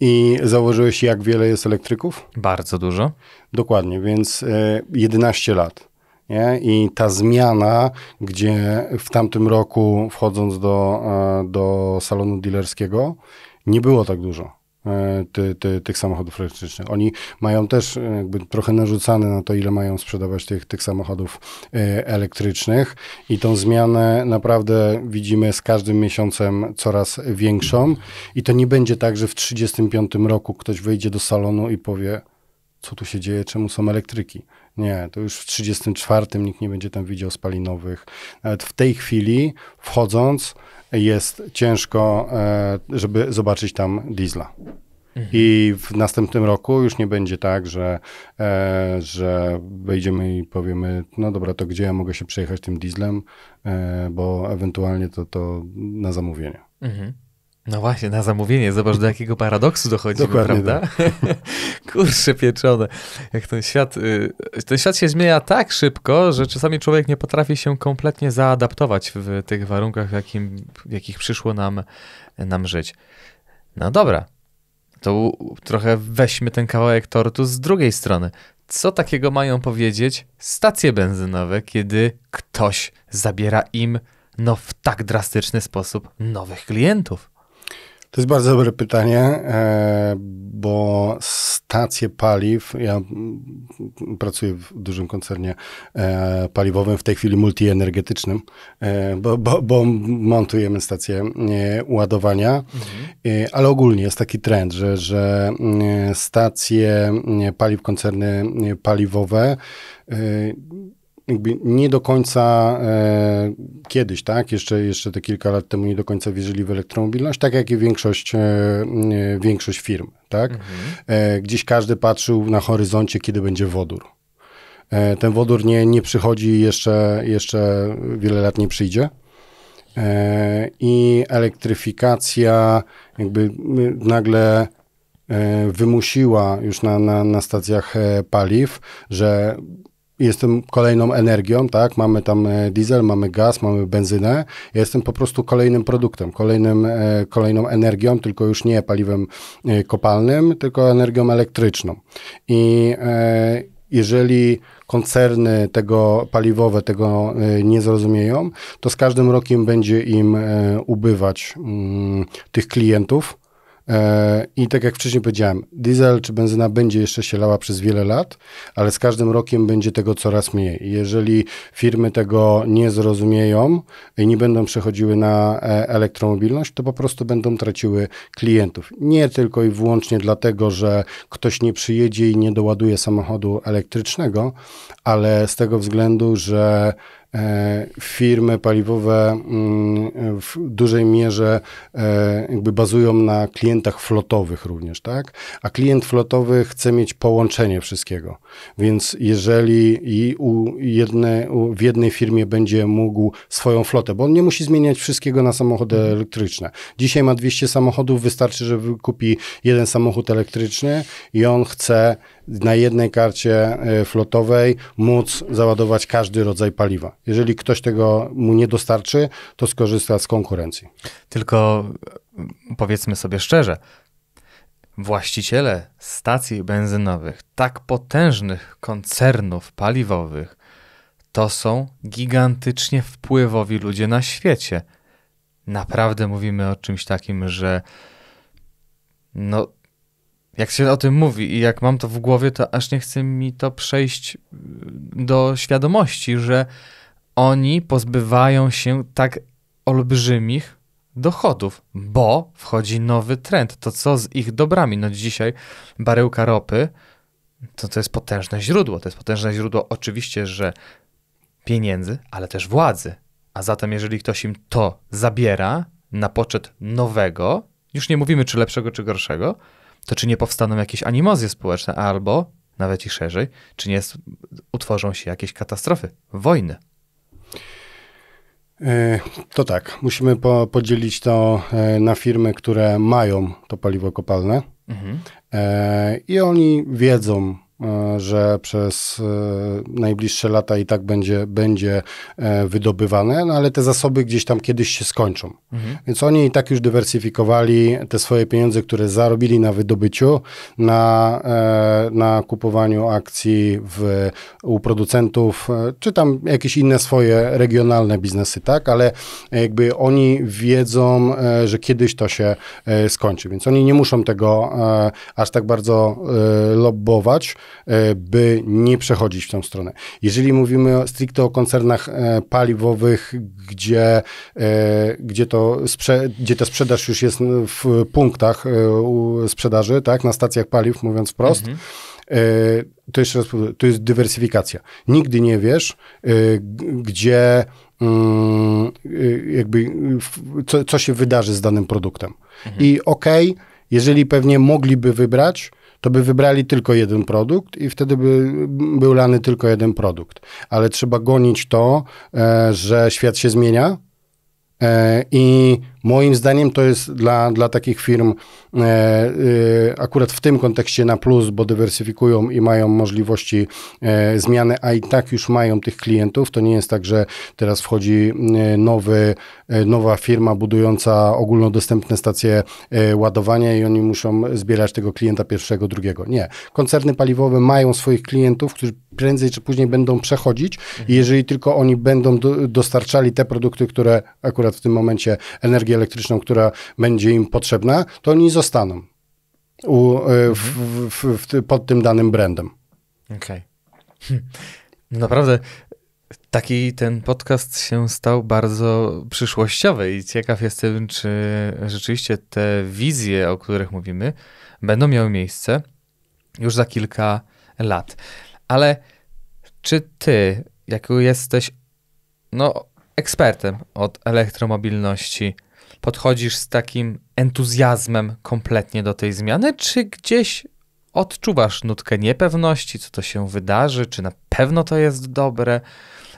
I założyłeś, jak wiele jest elektryków? Bardzo dużo. Dokładnie, więc 11 e, lat. Nie? I ta zmiana, gdzie w tamtym roku, wchodząc do, e, do salonu dealerskiego, nie było tak dużo. E, ty, ty, tych samochodów elektrycznych. Oni mają też e, jakby trochę narzucane na to, ile mają sprzedawać tych, tych samochodów elektrycznych i tą zmianę naprawdę widzimy z każdym miesiącem coraz większą i to nie będzie tak, że w 35 roku ktoś wejdzie do salonu i powie, co tu się dzieje, czemu są elektryki. Nie, to już w 34 nikt nie będzie tam widział spalinowych. Nawet w tej chwili wchodząc jest ciężko, e, żeby zobaczyć tam diesla. Mhm. I w następnym roku już nie będzie tak, że, e, że wejdziemy i powiemy, no dobra, to gdzie ja mogę się przejechać tym dieslem, e, bo ewentualnie to, to na zamówienie. Mhm. No właśnie, na zamówienie. Zobacz, do jakiego paradoksu dochodzimy, prawda? Tak. Kurczę pieczone. Jak ten świat, y, ten świat się zmienia tak szybko, że czasami człowiek nie potrafi się kompletnie zaadaptować w tych warunkach, w, jakim, w jakich przyszło nam, nam żyć. No dobra, to trochę weźmy ten kawałek tortu z drugiej strony. Co takiego mają powiedzieć stacje benzynowe, kiedy ktoś zabiera im no w tak drastyczny sposób nowych klientów? To jest bardzo dobre pytanie, e, bo stacje paliw, ja pracuję w dużym koncernie e, paliwowym, w tej chwili multienergetycznym, e, bo, bo, bo montujemy stacje ładowania, mhm. ale ogólnie jest taki trend, że, że stacje paliw, koncerny paliwowe jakby nie do końca e, kiedyś, tak, jeszcze, jeszcze te kilka lat temu nie do końca wierzyli w elektromobilność, tak jak i większość, e, e większość firm, tak. Mhm. E, gdzieś każdy patrzył na horyzoncie, kiedy będzie wodór. E, ten wodór nie, nie przychodzi jeszcze, jeszcze wiele lat nie przyjdzie. E, I elektryfikacja jakby nagle wymusiła już na, na, na stacjach paliw, że jestem kolejną energią, tak? Mamy tam e, diesel, mamy gaz, mamy benzynę. jestem po prostu kolejnym produktem, kolejnym, e, kolejną energią, tylko już nie paliwem e, kopalnym, tylko energią elektryczną. I jeżeli koncerny tego paliwowe tego nie zrozumieją, to z każdym rokiem będzie im ubywać mm, tych klientów E, I tak jak wcześniej powiedziałem, diesel czy benzyna będzie jeszcze się lała przez wiele lat, ale z każdym rokiem będzie tego coraz mniej. Jeżeli firmy tego nie zrozumieją i nie będą przechodziły na e, elektromobilność, to po prostu będą traciły klientów. Nie tylko i wyłącznie dlatego, że ktoś nie przyjedzie i nie doładuje samochodu elektrycznego, ale z tego względu, że E, firmy paliwowe mm, w dużej mierze e, jakby bazują na klientach flotowych również, tak? A klient flotowy chce mieć połączenie wszystkiego. Więc jeżeli i u jedne, u, w jednej firmie będzie mógł swoją flotę, bo on nie musi zmieniać wszystkiego na samochody mhm. elektryczne. Dzisiaj ma 200 samochodów, wystarczy, że kupi jeden samochód elektryczny i on chce na jednej karcie e, flotowej móc załadować każdy rodzaj paliwa. Jeżeli ktoś tego mu nie dostarczy, to skorzysta z konkurencji. Tylko e, powiedzmy sobie szczerze, właściciele stacji benzynowych, tak potężnych koncernów paliwowych, to są gigantycznie wpływowi ludzie na świecie. Naprawdę mówimy o czymś takim, że no, jak się o tym mówi i jak mam to w głowie, to aż nie chce mi to przejść y, do świadomości, że oni pozbywają się tak olbrzymich dochodów, bo wchodzi nowy trend. To co z ich dobrami? No dzisiaj baryłka ropy to, to jest potężne źródło. To jest potężne źródło oczywiście, że pieniędzy, ale też władzy. A zatem, jeżeli ktoś im to zabiera na poczet nowego, już nie mówimy czy lepszego, czy gorszego, to czy nie powstaną jakieś animozje społeczne, albo nawet i szerzej, czy nie utworzą się jakieś katastrofy, wojny? E, to tak, musimy po, podzielić to e, na firmy, które mają to paliwo kopalne mhm. E, i oni wiedzą, E, że przez e, najbliższe lata i tak będzie, będzie e, wydobywane, no ale te zasoby gdzieś tam kiedyś się skończą. Mhm. Więc oni i tak już dywersyfikowali te swoje pieniądze, które zarobili na wydobyciu, na, na kupowaniu akcji w, u producentów, czy tam jakieś inne swoje regionalne biznesy, tak, ale jakby oni wiedzą, że kiedyś to się skończy, więc oni nie muszą tego aż tak bardzo lobbować, E, by nie przechodzić w tą stronę. Jeżeli mówimy stricte o koncernach e, paliwowych, gdzie, e, gdzie, to gdzie ta sprzedaż już jest no, w punktach sprzedaży, tak, na stacjach paliw, mówiąc wprost, mhm to jeszcze raz powiem, to jest dywersyfikacja. Nigdy nie wiesz, gdzie mm, jakby co, co się wydarzy z danym produktem. Mhm. I okej, okay, jeżeli pewnie mogliby wybrać, to by wybrali tylko jeden produkt i wtedy by był lany tylko jeden produkt. Ale trzeba gonić to, e, że świat się zmienia e, i Moim zdaniem to jest dla, dla takich firm e, e, akurat w tym kontekście na plus, bo dywersyfikują i mają możliwości e, zmiany, a i tak już mają tych klientów. To nie jest tak, że teraz wchodzi e, nowy, e, nowa firma budująca ogólnodostępne stacje e, ładowania i oni muszą zbierać tego klienta pierwszego, drugiego. Nie. Koncerny paliwowe mają swoich klientów, którzy prędzej czy później będą przechodzić i jeżeli tylko oni będą do, dostarczali te produkty, które akurat w tym momencie energię energię elektryczną, która będzie im potrzebna, to oni zostaną u, e, w, w, w, pod tym danym brandem. Okej. Okay. Naprawdę taki ten podcast się stał bardzo przyszłościowy i ciekaw jestem, czy rzeczywiście te wizje, o których mówimy, będą miały miejsce już za kilka lat. Ale czy ty, jako jesteś no, ekspertem od elektromobilności, podchodzisz z takim entuzjazmem kompletnie do tej zmiany, czy gdzieś odczuwasz nutkę niepewności, co to się wydarzy, czy na pewno to jest dobre,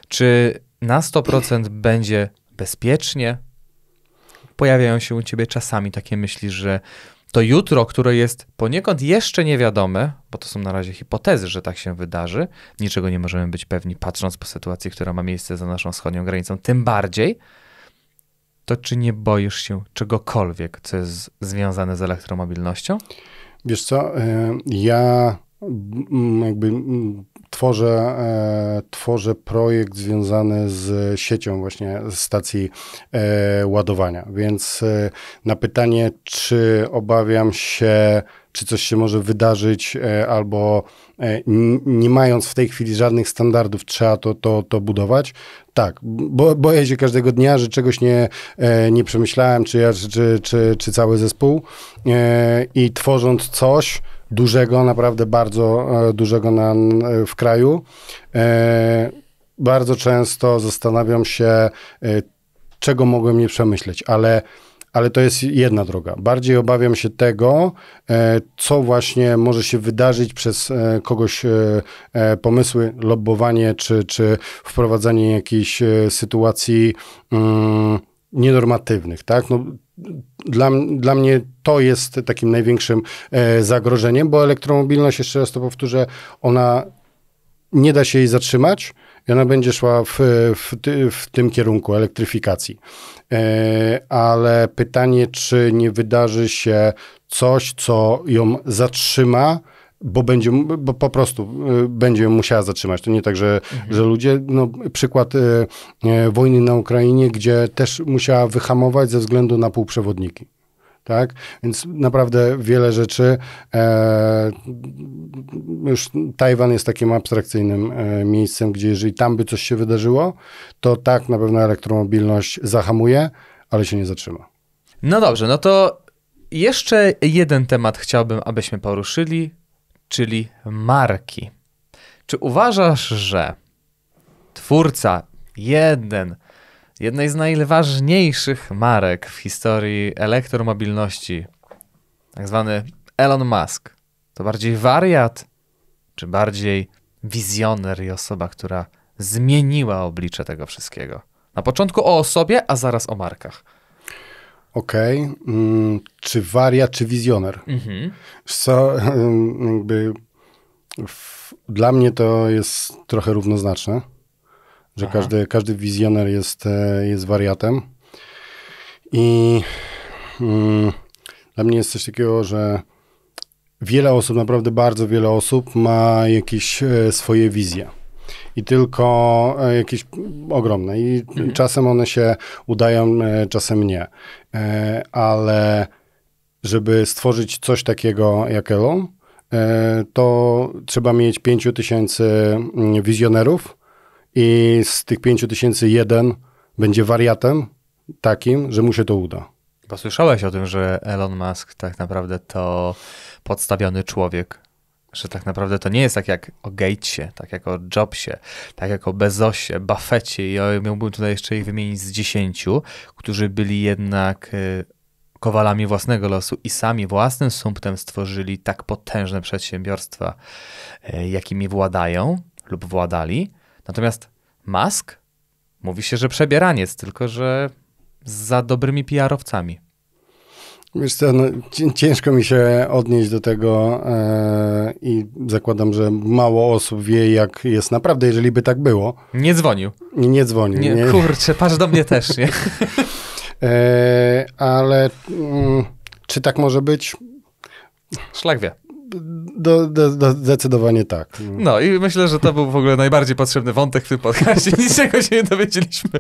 czy na 100% będzie bezpiecznie? Pojawiają się u ciebie czasami takie myśli, że to jutro, które jest poniekąd jeszcze niewiadome, bo to są na razie hipotezy, że tak się wydarzy, niczego nie możemy być pewni, patrząc po sytuacji, która ma miejsce za naszą wschodnią granicą, tym bardziej, to czy nie boisz się czegokolwiek, co jest związane z elektromobilnością? Wiesz co, e, ja mm, jakby mm, tworzę, e, tworzę projekt związany z siecią właśnie stacji e, ładowania, więc na pytanie, czy obawiam się czy coś się może wydarzyć, e, albo e, nie mając w tej chwili żadnych standardów, trzeba to, to, to budować. Tak, bo, boję się każdego dnia, że czegoś nie, e, nie przemyślałem, czy ja, czy, czy, czy cały zespół. I tworząc coś, dużego, naprawdę bardzo dużego na, w kraju. Bardzo często zastanawiam się, czego mogłem nie przemyśleć, ale ale to jest jedna droga. Bardziej obawiam się tego, e, co właśnie może się wydarzyć przez e, kogoś e, pomysły, lobbowanie czy, czy wprowadzanie jakiejś sytuacji mm, nienormatywnych, tak? No, dla, dla mnie to jest takim największym zagrożeniem, bo elektromobilność, jeszcze raz to powtórzę, ona nie da się jej zatrzymać, i ona będzie szła w, w, w tym kierunku elektryfikacji. E, ale pytanie, czy nie wydarzy się coś, co ją zatrzyma, bo będzie, bo po prostu y, będzie musiała zatrzymać. To nie tak, że, mhm. że ludzie, no przykład e, wojny na Ukrainie, gdzie też musiała wyhamować ze względu na półprzewodniki tak? Więc naprawdę wiele rzeczy. E, już Tajwan jest takim abstrakcyjnym e, miejscem, gdzie jeżeli tam by coś się wydarzyło, to tak na pewno elektromobilność zahamuje, ale się nie zatrzyma. No dobrze, no to jeszcze jeden temat chciałbym, abyśmy poruszyli, czyli marki. Czy uważasz, że twórca jeden jednej z najważniejszych marek w historii elektromobilności, tak zwany Elon Musk. To bardziej wariat, czy bardziej wizjoner i osoba, która zmieniła oblicze tego wszystkiego? Na początku o osobie, a zaraz o markach. Okej. Okay. Mm, czy wariat, czy wizjoner? Mhm. So, jakby w, dla mnie to jest trochę równoznaczne że każdy, każdy wizjoner jest, e, jest wariatem. I mm, dla mnie jest coś takiego, że wiele osób, naprawdę bardzo wiele osób ma jakieś e, swoje wizje. I tylko e, jakieś ogromne. I mhm. czasem one się udają, czasem nie. Ale żeby stworzyć coś takiego jak Elon, to trzeba mieć 5000 mm, wizjonerów, i z tych pięciu tysięcy jeden będzie wariatem takim, że mu się to uda. Posłyszałeś słyszałeś o tym, że Elon Musk tak naprawdę to podstawiony człowiek, że tak naprawdę to nie jest tak jak o Gatesie, tak jak o Jobsie, tak jak o Bezosie, Buffetcie i miałbym tutaj jeszcze ich wymienić z dziesięciu, którzy byli jednak y, kowalami własnego losu i sami własnym sumptem stworzyli tak potężne przedsiębiorstwa, y, jakimi władają lub władali, Natomiast Musk mówi się, że przebieraniec, tylko że za dobrymi PR-owcami. Wiesz co, no, ciężko mi się odnieść do tego e, i zakładam, że mało osób wie, jak jest naprawdę, jeżeli by tak było. Nie dzwonił. Nie, nie dzwonił. Nie, nie. Kurczę, patrz do mnie też, nie? e, ale mm, czy tak może być? Szlak wie do, do, do, zdecydowanie tak. No i myślę, że to był w ogóle najbardziej potrzebny wątek w tym podcastie. Niczego się nie dowiedzieliśmy.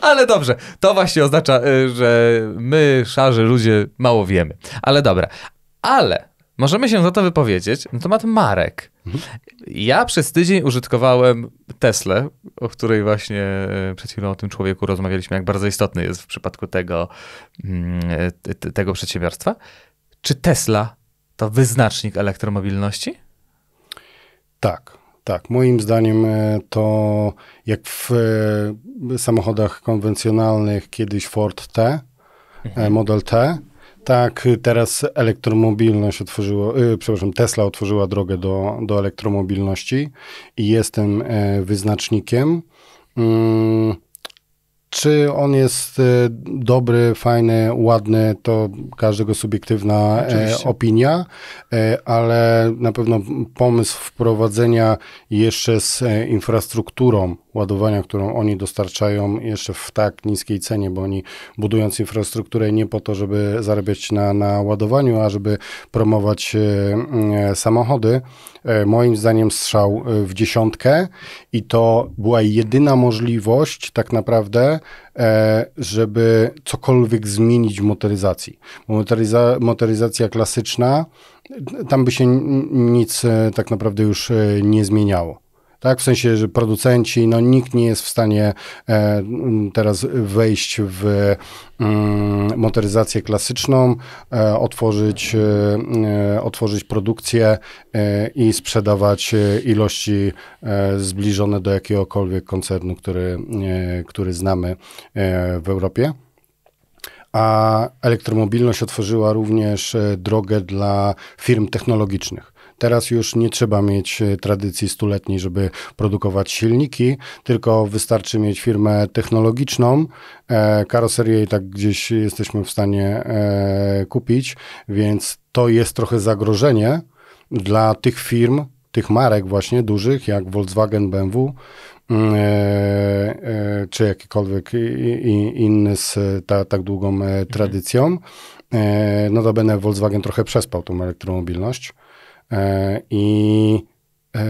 Ale dobrze, to właśnie oznacza, y, że my, szarzy ludzie, mało wiemy. Ale dobra. Ale możemy się za to wypowiedzieć na temat marek. Ja przez tydzień użytkowałem Tesla, o której właśnie y, przed chwilą o tym człowieku rozmawialiśmy, jak bardzo istotny jest w przypadku tego, mm, y, tego przedsiębiorstwa. Czy Tesla to wyznacznik elektromobilności? Tak, tak. Moim zdaniem e, to jak w e, samochodach konwencjonalnych kiedyś Ford T, e, mhm. model T, tak, teraz elektromobilność otworzyła, przepraszam, Tesla otworzyła drogę do, do elektromobilności i jestem wyznacznikiem. Mm, czy on jest y, dobry, fajny, ładny, to każdego subiektywna e, opinia, e, ale na pewno pomysł wprowadzenia jeszcze z e, infrastrukturą ładowania, którą oni dostarczają jeszcze w tak niskiej cenie, bo oni budując infrastrukturę nie po to, żeby zarabiać na, na ładowaniu, a żeby promować samochody, moim zdaniem strzał w dziesiątkę i to była jedyna możliwość tak naprawdę E, żeby cokolwiek zmienić w motoryzacji. motoryza, motoryzacja klasyczna, tam by się nic e, tak naprawdę już e, nie zmieniało tak? W sensie, że producenci, no nikt nie jest w stanie e, teraz wejść w e, motoryzację klasyczną, e, otworzyć, e, e, otworzyć produkcję e, i sprzedawać ilości zbliżone do jakiegokolwiek koncernu, który, który znamy w Europie. A elektromobilność otworzyła również drogę dla firm technologicznych Teraz już nie trzeba mieć e, tradycji stuletniej, żeby produkować silniki, tylko wystarczy mieć firmę technologiczną. E, karoserię i tak gdzieś jesteśmy w stanie e, kupić, więc to jest trochę zagrożenie dla tych firm, tych marek właśnie dużych, jak Volkswagen, BMW, mm, czy jakikolwiek inny z ta, tak długą mhm. tradycją. Notabene Volkswagen trochę przespał tą elektromobilność. E, I, e,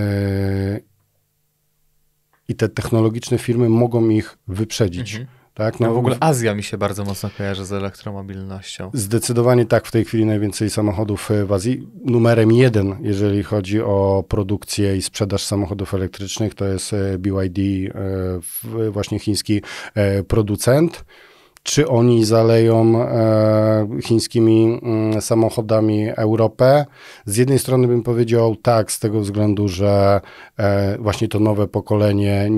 i te technologiczne firmy mogą ich wyprzedzić. Mhm. Tak? No, no, w ogóle Azja mi się bardzo mocno kojarzy z elektromobilnością. Zdecydowanie tak, w tej chwili najwięcej samochodów e, w Azji. Numerem jeden, jeżeli chodzi o produkcję i sprzedaż samochodów elektrycznych, to jest BYD, właśnie chiński producent czy oni zaleją e, chińskimi m, mm, samochodami Europę. Z jednej strony bym powiedział tak, z tego względu, że e, właśnie to nowe pokolenie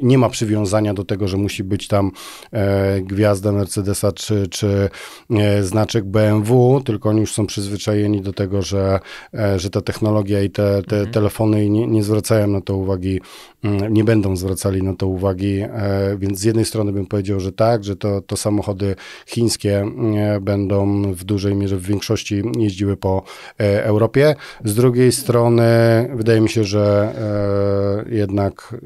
nie ma przywiązania do tego, że musi być tam e, gwiazda Mercedesa czy, czy e, znaczek BMW, tylko oni już są przyzwyczajeni do tego, że, e, że ta technologia i te, te mhm. telefony nie, nie zwracają na to uwagi, m, mm, nie będą zwracali na to uwagi, e, więc z jednej strony bym powiedział, że tak, że to to, to samochody chińskie e, będą w dużej mierze, w większości jeździły po e, Europie. Z drugiej strony wydaje mi się, że e, jednak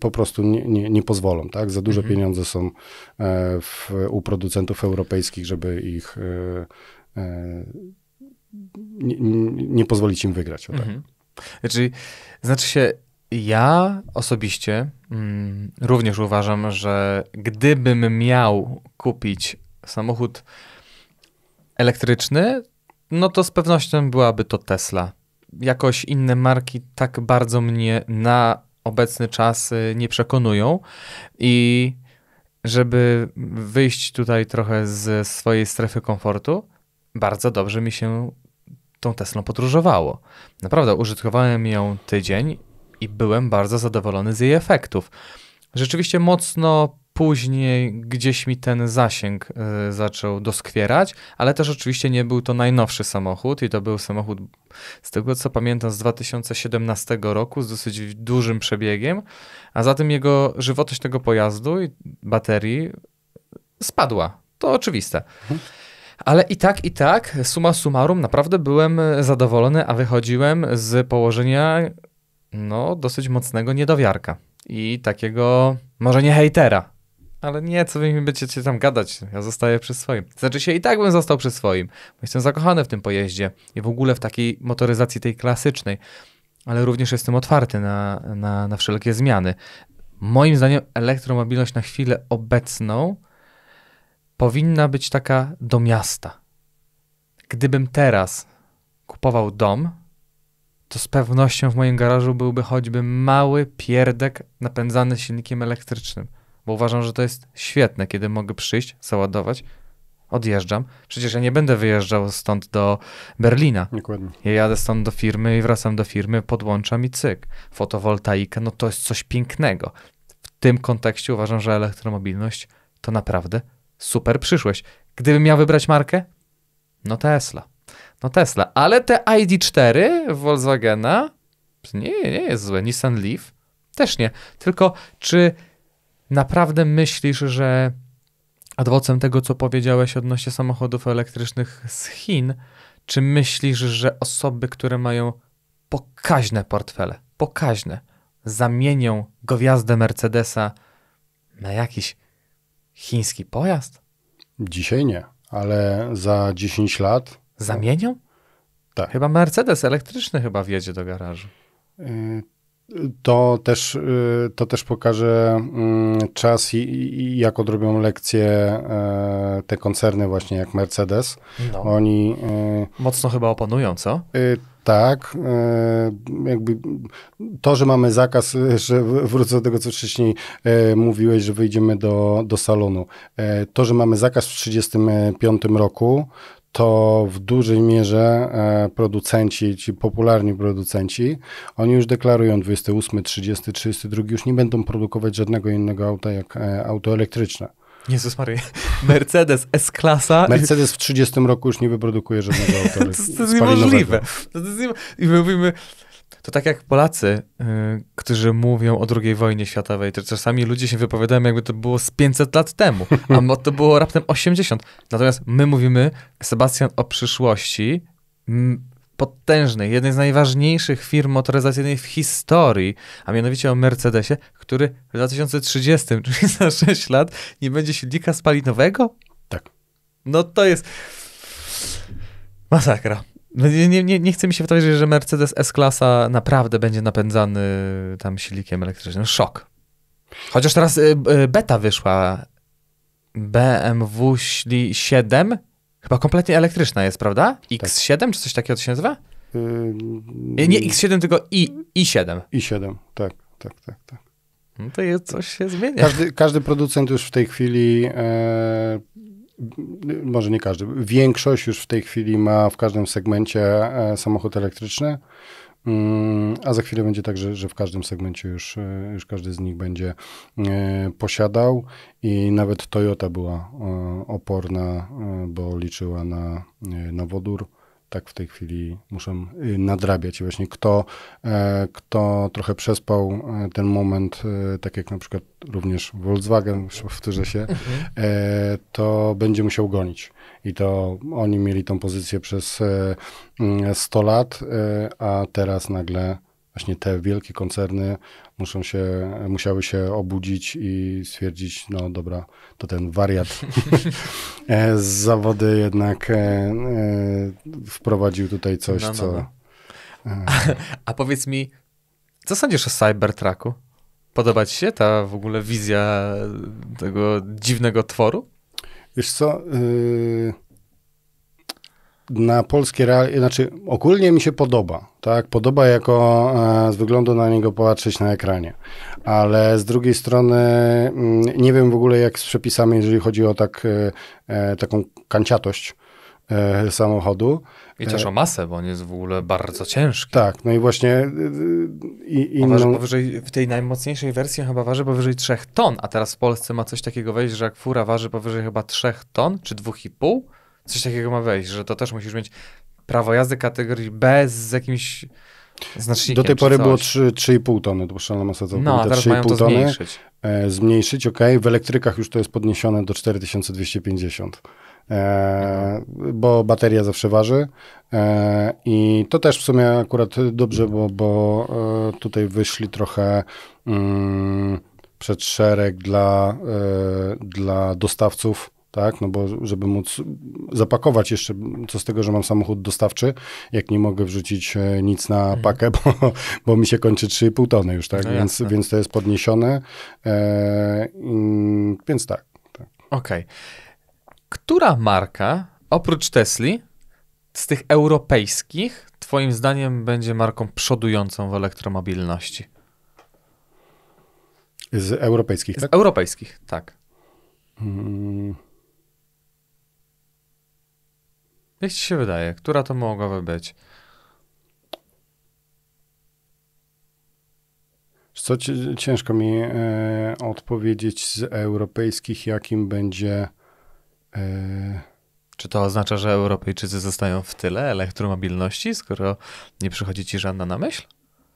po prostu nie, nie, nie pozwolą. Tak? Za duże mhm. pieniądze są w, u producentów europejskich, żeby ich nie, nie pozwolić im wygrać. O tak. Mhm. Znaczy, znaczy się, ja osobiście mm, również uważam, że gdybym miał kupić samochód elektryczny, no to z pewnością byłaby to Tesla. Jakoś inne marki tak bardzo mnie na obecny czas nie przekonują i żeby wyjść tutaj trochę ze swojej strefy komfortu, bardzo dobrze mi się tą Teslą podróżowało. Naprawdę, użytkowałem ją tydzień i byłem bardzo zadowolony z jej efektów. Rzeczywiście mocno później gdzieś mi ten zasięg y, zaczął doskwierać, ale też oczywiście nie był to najnowszy samochód i to był samochód, z tego co pamiętam, z 2017 roku z dosyć dużym przebiegiem, a zatem jego żywotność tego pojazdu i baterii spadła. To oczywiste. Mhm. Ale i tak, i tak, suma summarum, naprawdę byłem zadowolony, a wychodziłem z położenia no, dosyć mocnego niedowiarka i takiego, może nie hejtera, ale nie, co wy mi będziecie tam gadać, ja zostaję przy swoim. Znaczy się i tak bym został przy swoim, bo jestem zakochany w tym pojeździe i w ogóle w takiej motoryzacji tej klasycznej, ale również jestem otwarty na, na, na wszelkie zmiany. Moim zdaniem elektromobilność na chwilę obecną powinna być taka do miasta. Gdybym teraz kupował dom, to z pewnością w moim garażu byłby choćby mały pierdek napędzany silnikiem elektrycznym, bo uważam, że to jest świetne, kiedy mogę przyjść, załadować, odjeżdżam. Przecież ja nie będę wyjeżdżał stąd do Berlina. Dokładnie. Ja jadę stąd do firmy i wracam do firmy, podłączam i cyk. Fotowoltaika, no to jest coś pięknego. W tym kontekście uważam, że elektromobilność to naprawdę super przyszłość. Gdybym miał wybrać markę? No Tesla. No Tesla, ale te ID4 Volkswagena nie, nie jest złe. Nissan Leaf też nie. Tylko czy naprawdę myślisz, że adwocem tego, co powiedziałeś odnośnie samochodów elektrycznych z Chin, czy myślisz, że osoby, które mają pokaźne portfele, pokaźne, zamienią gwiazdę Mercedesa na jakiś chiński pojazd? Dzisiaj nie, ale za 10 lat Zamienią? Tak. Chyba Mercedes elektryczny chyba wjedzie do garażu. Y, to też, y, to też pokaże y, czas i, i jak odrobią lekcje te koncerny właśnie jak Mercedes. No. Oni... Mocno chyba opanują, co? tak. Jakby to, że mamy zakaz, że wrócę do tego, co wcześniej mówiłeś, że wyjdziemy do, do salonu. To, że mamy zakaz w 1935 roku, to w dużej mierze e, producenci, ci popularni producenci, oni już deklarują 28, 30, 32, już nie będą produkować żadnego innego auta jak e, auto elektryczne. Jezus Maria. Mercedes S-klasa. Mercedes w 30 roku już nie wyprodukuje żadnego auta to, to jest niemożliwe. To, to jest nie... I my mówimy, to tak jak Polacy, y, którzy mówią o II wojnie światowej, to czasami ludzie się wypowiadają, jakby to było z 500 lat temu, a to było raptem 80. Natomiast my mówimy, Sebastian, o przyszłości potężnej, jednej z najważniejszych firm motoryzacyjnej w historii, a mianowicie o Mercedesie, który w 2030, czyli za 6 lat, nie będzie silnika spalinowego? Tak. No to jest masakra. No nie, nie, nie chce mi się wydawać, że Mercedes S-klasa naprawdę będzie napędzany tam silnikiem elektrycznym. Szok. Chociaż teraz y, y, beta wyszła. BMW 7? Chyba kompletnie elektryczna jest, prawda? X7 tak. czy coś takiego to się nazywa? Yy, nie X7, tylko I, I7. I7, tak, tak, tak. tak. No to jest, coś się zmienia. Każdy, każdy producent już w tej chwili e, może nie każdy, większość już w tej chwili ma w każdym segmencie e, samochód elektryczny. Mm, a za chwilę będzie tak, że, że w każdym segmencie już, e, już każdy z nich będzie e, posiadał i nawet Toyota była oporna, bo liczyła na, na wodór tak w tej chwili muszę y, nadrabiać. I właśnie kto, e, kto trochę przespał e, ten moment, e, tak jak na przykład również Volkswagen, powtórzę się, mhm. to będzie musiał gonić. I to oni mieli tą pozycję przez 100 mm, lat, a teraz nagle właśnie te wielkie koncerny muszą się, musiały się obudzić i stwierdzić, no dobra, to ten wariat e, z zawody jednak e, e, wprowadził tutaj coś, no, no, co... No. A, a powiedz mi, co sądzisz o Cybertrucku? Podoba ci się ta w ogóle wizja tego dziwnego tworu? Wiesz co... Y na polskie realia, znaczy ogólnie mi się podoba, tak? Podoba jako e, z wyglądu na niego popatrzeć na ekranie, ale z drugiej strony m, mm, nie wiem w ogóle jak z przepisami, jeżeli chodzi o tak, e, e, taką kanciatość e, samochodu. I też o masę, bo on jest w ogóle bardzo ciężki. Tak, no i właśnie e, i, Waży powyżej, w tej najmocniejszej wersji chyba waży powyżej 3 ton, a teraz w Polsce ma coś takiego wejść, że jak fura waży powyżej chyba 3 ton, czy 2,5, coś takiego ma wejść, że to też musisz mieć prawo jazdy kategorii B z jakimś znacznikiem. Do tej pory było 3,5 tony dopuszczalna masa całkowita. No, a teraz mają to tony, zmniejszyć. E, zmniejszyć, ok. W elektrykach już to jest podniesione do 4250. E, bo bateria zawsze waży e, i to też w sumie akurat dobrze, bo, bo e, tutaj wyszli trochę mm, przed szereg dla, e, dla dostawców tak? No bo żeby móc zapakować jeszcze, co z tego, że mam samochód dostawczy, jak nie mogę wrzucić e, nic na mhm. pakę, bo, bo mi się kończy 3,5 tony już, tak? No więc, więc to jest podniesione, e, więc tak. tak. Okej. Okay. Która marka, oprócz Tesli, z tych europejskich, twoim zdaniem będzie marką przodującą w elektromobilności? Z europejskich, tak? Z europejskich, tak. Hmm. Jak ci się wydaje, która to mogłaby być? Co ciężko mi e, odpowiedzieć z europejskich, jakim będzie. E... Czy to oznacza, że Europejczycy zostają w tyle elektromobilności, skoro nie przychodzi ci żadna na myśl?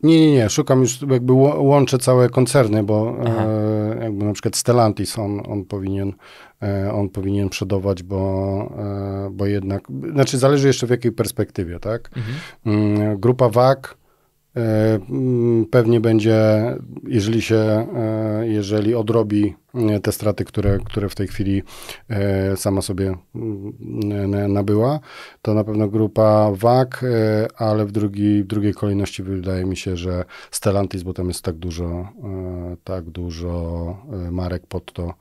Nie, nie, nie. Szukam już, jakby łączę całe koncerny, bo e, jakby na przykład Stellantis, on, on powinien e, on powinien przodować, bo, e, bo jednak, znaczy zależy jeszcze w jakiej perspektywie, tak? Mhm. Mm, grupa WAG, E, mm, pewnie będzie, jeżeli się, e, jeżeli odrobi e, te straty, które, które w tej chwili sama sobie mm, nabyła, to na pewno grupa WAG, ale w, drugi, w drugiej kolejności wydaje mi się, że Stellantis, bo tam jest tak dużo, tak dużo marek pod to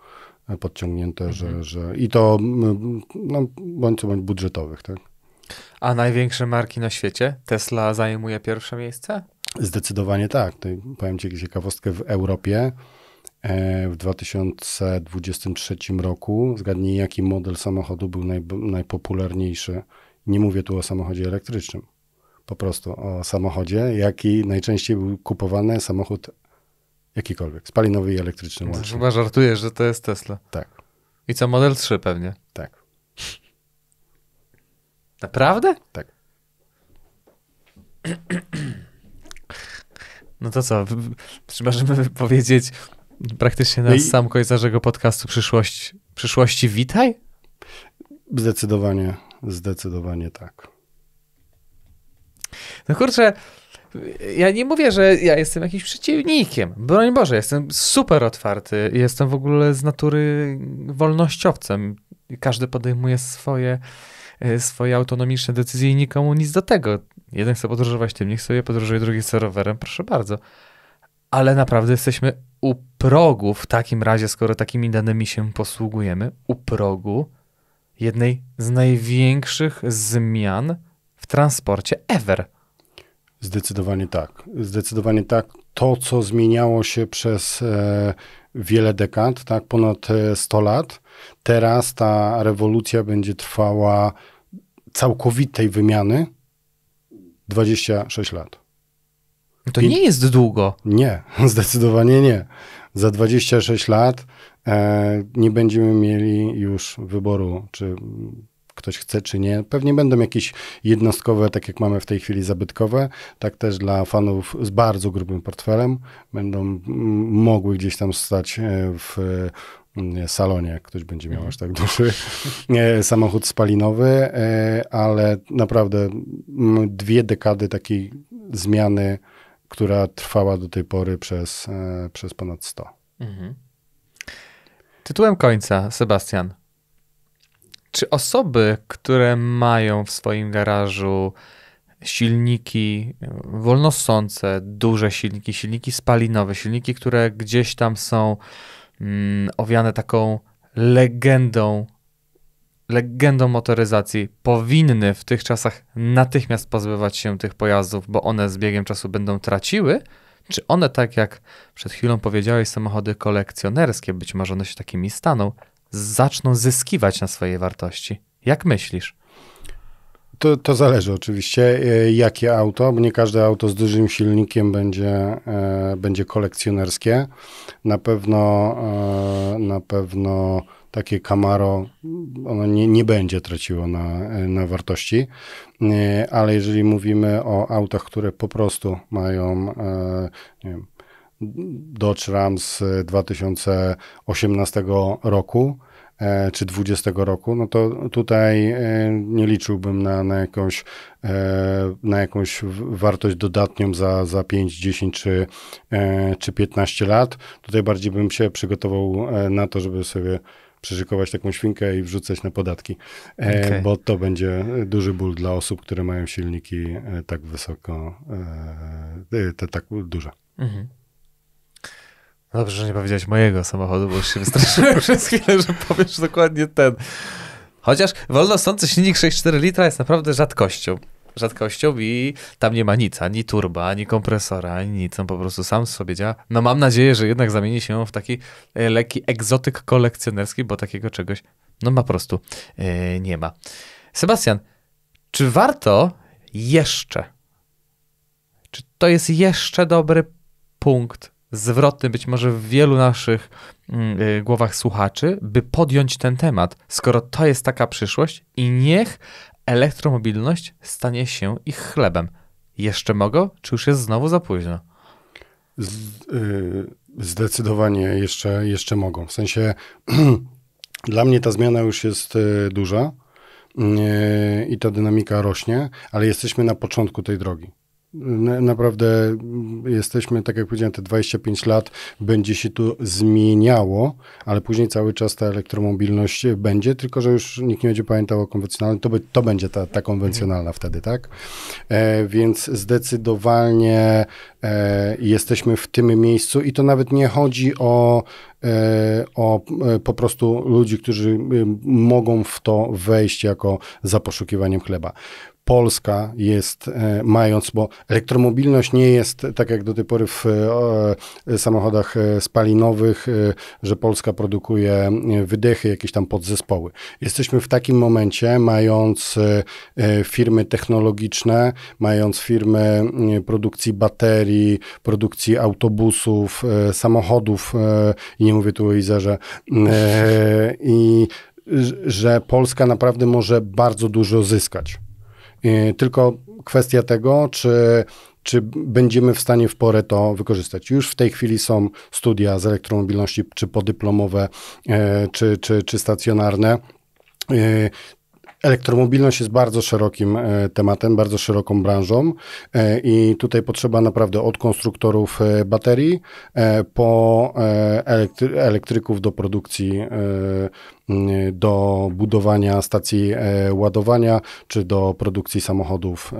podciągnięte, mhm. że, że i to mm, no, bądź co bądź budżetowych, tak? A największe marki na świecie? Tesla zajmuje pierwsze miejsce? Zdecydowanie tak. powiem Ci ciekawostkę w Europie. E, w 2023 roku zgadnij, jaki model samochodu był naj, najpopularniejszy. Nie mówię tu o samochodzie elektrycznym, po prostu o samochodzie, jaki najczęściej był kupowany samochód jakikolwiek, spalinowy i elektryczny. Łącznie. Chyba żartujesz, że to jest Tesla. Tak. I co, model 3 pewnie. Naprawdę? Tak. No to co, możemy powiedzieć praktycznie na no i... sam końcu naszego podcastu przyszłość, przyszłości witaj? Zdecydowanie, zdecydowanie tak. No kurczę, ja nie mówię, że ja jestem jakimś przeciwnikiem. Broń Boże, jestem super otwarty. Jestem w ogóle z natury wolnościowcem. Każdy podejmuje swoje E, swoje autonomiczne decyzje i nikomu nic do tego. Jeden chce podróżować tym, niech sobie podróżuje, drugi chce rowerem, proszę bardzo. Ale naprawdę jesteśmy u progu w takim razie, skoro takimi danymi się posługujemy, u progu jednej z największych zmian w transporcie ever. Zdecydowanie tak. Zdecydowanie tak. To, co zmieniało się przez e, wiele dekad, tak, ponad 100 e, lat, teraz ta rewolucja będzie trwała całkowitej wymiany 26 lat. To I... nie jest długo. Nie, zdecydowanie nie. Za 26 lat e, nie będziemy mieli już wyboru, czy ktoś chce czy nie. Pewnie będą jakieś jednostkowe, tak jak mamy w tej chwili zabytkowe, tak też dla fanów z bardzo grubym portfelem będą mogły gdzieś tam stać e, w e, salonie, jak ktoś będzie miał aż tak duży e, samochód spalinowy, ale naprawdę dwie dekady takiej zmiany, która trwała do tej pory przez, przez ponad 100. Mhm. Tytułem końca, Sebastian, czy osoby, które mają w swoim garażu silniki wolnosące, duże silniki, silniki spalinowe, silniki, które gdzieś tam są mm, owiane taką legendą, legendą motoryzacji, powinny w tych czasach natychmiast pozbywać się tych pojazdów, bo one z biegiem czasu będą traciły? Czy one, tak jak przed chwilą powiedziałeś, samochody kolekcjonerskie, być może one się takimi staną, zaczną zyskiwać na swojej wartości. Jak myślisz? To, to zależy oczywiście, e, jakie auto, bo nie każde auto z dużym silnikiem będzie, e, będzie kolekcjonerskie. Na pewno, e, na pewno takie Camaro, ono nie, nie będzie traciło na, na wartości, ale jeżeli mówimy o autach, które po prostu mają wiem, Dodge Rams e, 2018 roku e, czy 20 roku, no to tutaj e, nie liczyłbym na, na, jakąś, na jakąś wartość dodatnią za, za 5, 10 czy, czy 15 lat. Tutaj bardziej bym się przygotował na to, żeby sobie przeżykować taką świnkę i wrzucać na podatki, okay. bo to będzie duży ból dla osób, które mają silniki tak wysoko, te tak duże. Mhm. Dobrze, że nie powiedziałeś mojego samochodu, bo już się wystraszyłem przez chwilę, że powiesz dokładnie ten. Chociaż wolnostący silnik 6,4 litra jest naprawdę rzadkością. Rzadkością i tam nie ma nic, ani turba, ani kompresora, ani nic. On po prostu sam sobie działa. No mam nadzieję, że jednak zamieni się w taki e, lekki egzotyk kolekcjonerski, bo takiego czegoś no ma po prostu yy, nie ma. Sebastian, czy warto jeszcze? Czy to jest jeszcze dobry punkt zwrotny być może w wielu naszych mm, y, głowach słuchaczy, by podjąć ten temat, skoro to jest taka przyszłość i niech elektromobilność stanie się ich chlebem. Jeszcze mogą, czy już jest znowu za późno? Z, y, zdecydowanie jeszcze, jeszcze mogą. W sensie dla mnie ta zmiana już jest y, duża i ta dynamika rośnie, ale jesteśmy na początku tej drogi naprawdę jesteśmy, tak jak powiedziałem, te 25 lat będzie się tu zmieniało, ale później cały czas ta elektromobilność będzie, tylko że już nikt nie będzie pamiętał o konwencjonalnej, to, by, to będzie ta, ta konwencjonalna wtedy, tak? E, więc zdecydowanie e, jesteśmy w tym miejscu i to nawet nie chodzi o e, o e, po prostu ludzi, którzy e, mogą w to wejść jako za poszukiwaniem chleba. Polska jest e, mając, bo elektromobilność nie jest tak jak do tej pory w e, samochodach e, spalinowych, że Polska produkuje wydechy, jakieś tam podzespoły. Jesteśmy w takim momencie, mając firmy technologiczne, mając firmy produkcji baterii, produkcji autobusów, samochodów, i nie mówię tu o Izerze, i że Polska naprawdę może bardzo dużo zyskać. Y, tylko kwestia tego, czy czy będziemy w stanie w porę to wykorzystać. Już w tej chwili są studia z elektromobilności, czy podyplomowe, y, czy, czy, czy stacjonarne. Y, elektromobilność jest bardzo szerokim tematem, bardzo szeroką branżą i tutaj potrzeba naprawdę od konstruktorów baterii po elektryków do produkcji Y, do budowania stacji e, ładowania, czy do produkcji samochodów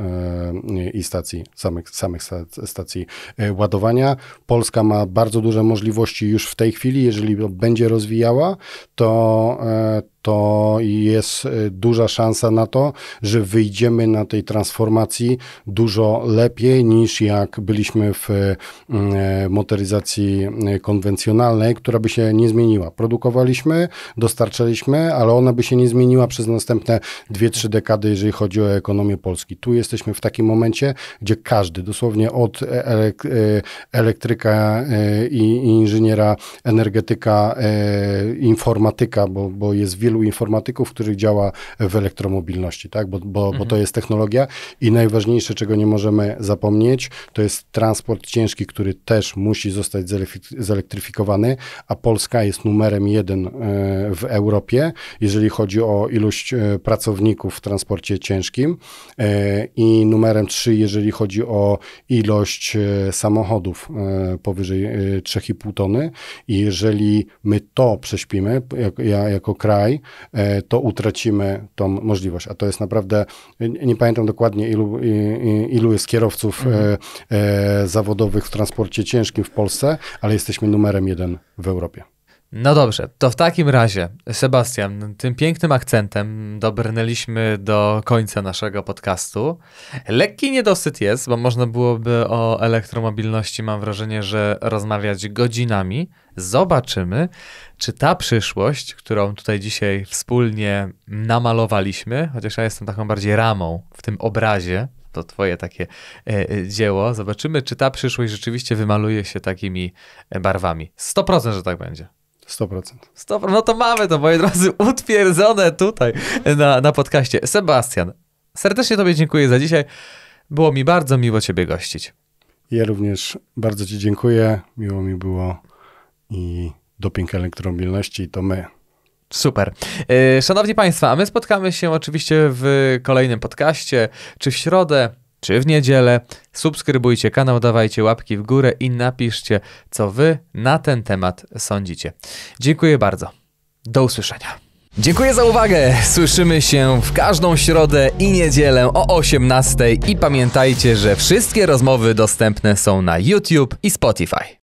e, i stacji, samych, samych stacji e, ładowania. Polska ma bardzo duże możliwości już w tej chwili, jeżeli będzie rozwijała, to to jest duża szansa na to, że wyjdziemy na tej transformacji dużo lepiej niż jak byliśmy w motoryzacji konwencjonalnej, która by się nie zmieniła. Produkowaliśmy, dostarczaliśmy zaczęliśmy, ale ona by się nie zmieniła przez następne 2-3 dekady, jeżeli chodzi o ekonomię Polski. Tu jesteśmy w takim momencie, gdzie każdy, dosłownie od e, e, elektryka e, i inżyniera, energetyka, informatyka, bo, bo jest wielu informatyków, których działa w elektromobilności, tak? bo, bo, mhm. bo to mhm. jest technologia i najważniejsze, czego nie możemy zapomnieć, to jest transport ciężki, który też musi zostać zelektryfikowany, a Polska jest numerem jeden w Europie Europie, jeżeli chodzi o ilość e, pracowników w transporcie ciężkim e, i numerem 3, jeżeli chodzi o ilość e, samochodów powyżej 3,5 tony. I jeżeli my to prześpimy, ja jako kraj, to utracimy tą możliwość. A to jest naprawdę, nie pamiętam dokładnie ilu, ilu jest kierowców mhm. zawodowych w transporcie ciężkim w Polsce, ale jesteśmy numerem jeden w Europie. No dobrze, to w takim razie, Sebastian, tym pięknym akcentem dobrnęliśmy do końca naszego podcastu. Lekki niedosyt jest, bo można byłoby o elektromobilności, mam wrażenie, że rozmawiać godzinami. Zobaczymy, czy ta przyszłość, którą tutaj dzisiaj wspólnie namalowaliśmy, chociaż ja jestem taką bardziej ramą w tym obrazie, to twoje takie e, e, dzieło. Zobaczymy, czy ta przyszłość rzeczywiście wymaluje się takimi e, barwami. 100%, że tak będzie. 100%. 100%. No to mamy to, moi drodzy, utwierdzone tutaj na, na podcaście. Sebastian, serdecznie Tobie dziękuję za dzisiaj. Było mi bardzo miło Ciebie gościć. Ja również bardzo Ci dziękuję. Miło mi było i doping elektromobilności to my. Super. E, szanowni Państwo, a my spotkamy się oczywiście w kolejnym podcaście, czy w środę, czy w niedzielę. Subskrybujcie kanał, dawajcie łapki w górę i napiszcie, co wy na ten temat sądzicie. Dziękuję bardzo. Do usłyszenia. Dziękuję za uwagę. Słyszymy się w każdą środę i niedzielę o 18:00 i pamiętajcie, że wszystkie rozmowy dostępne są na YouTube i Spotify.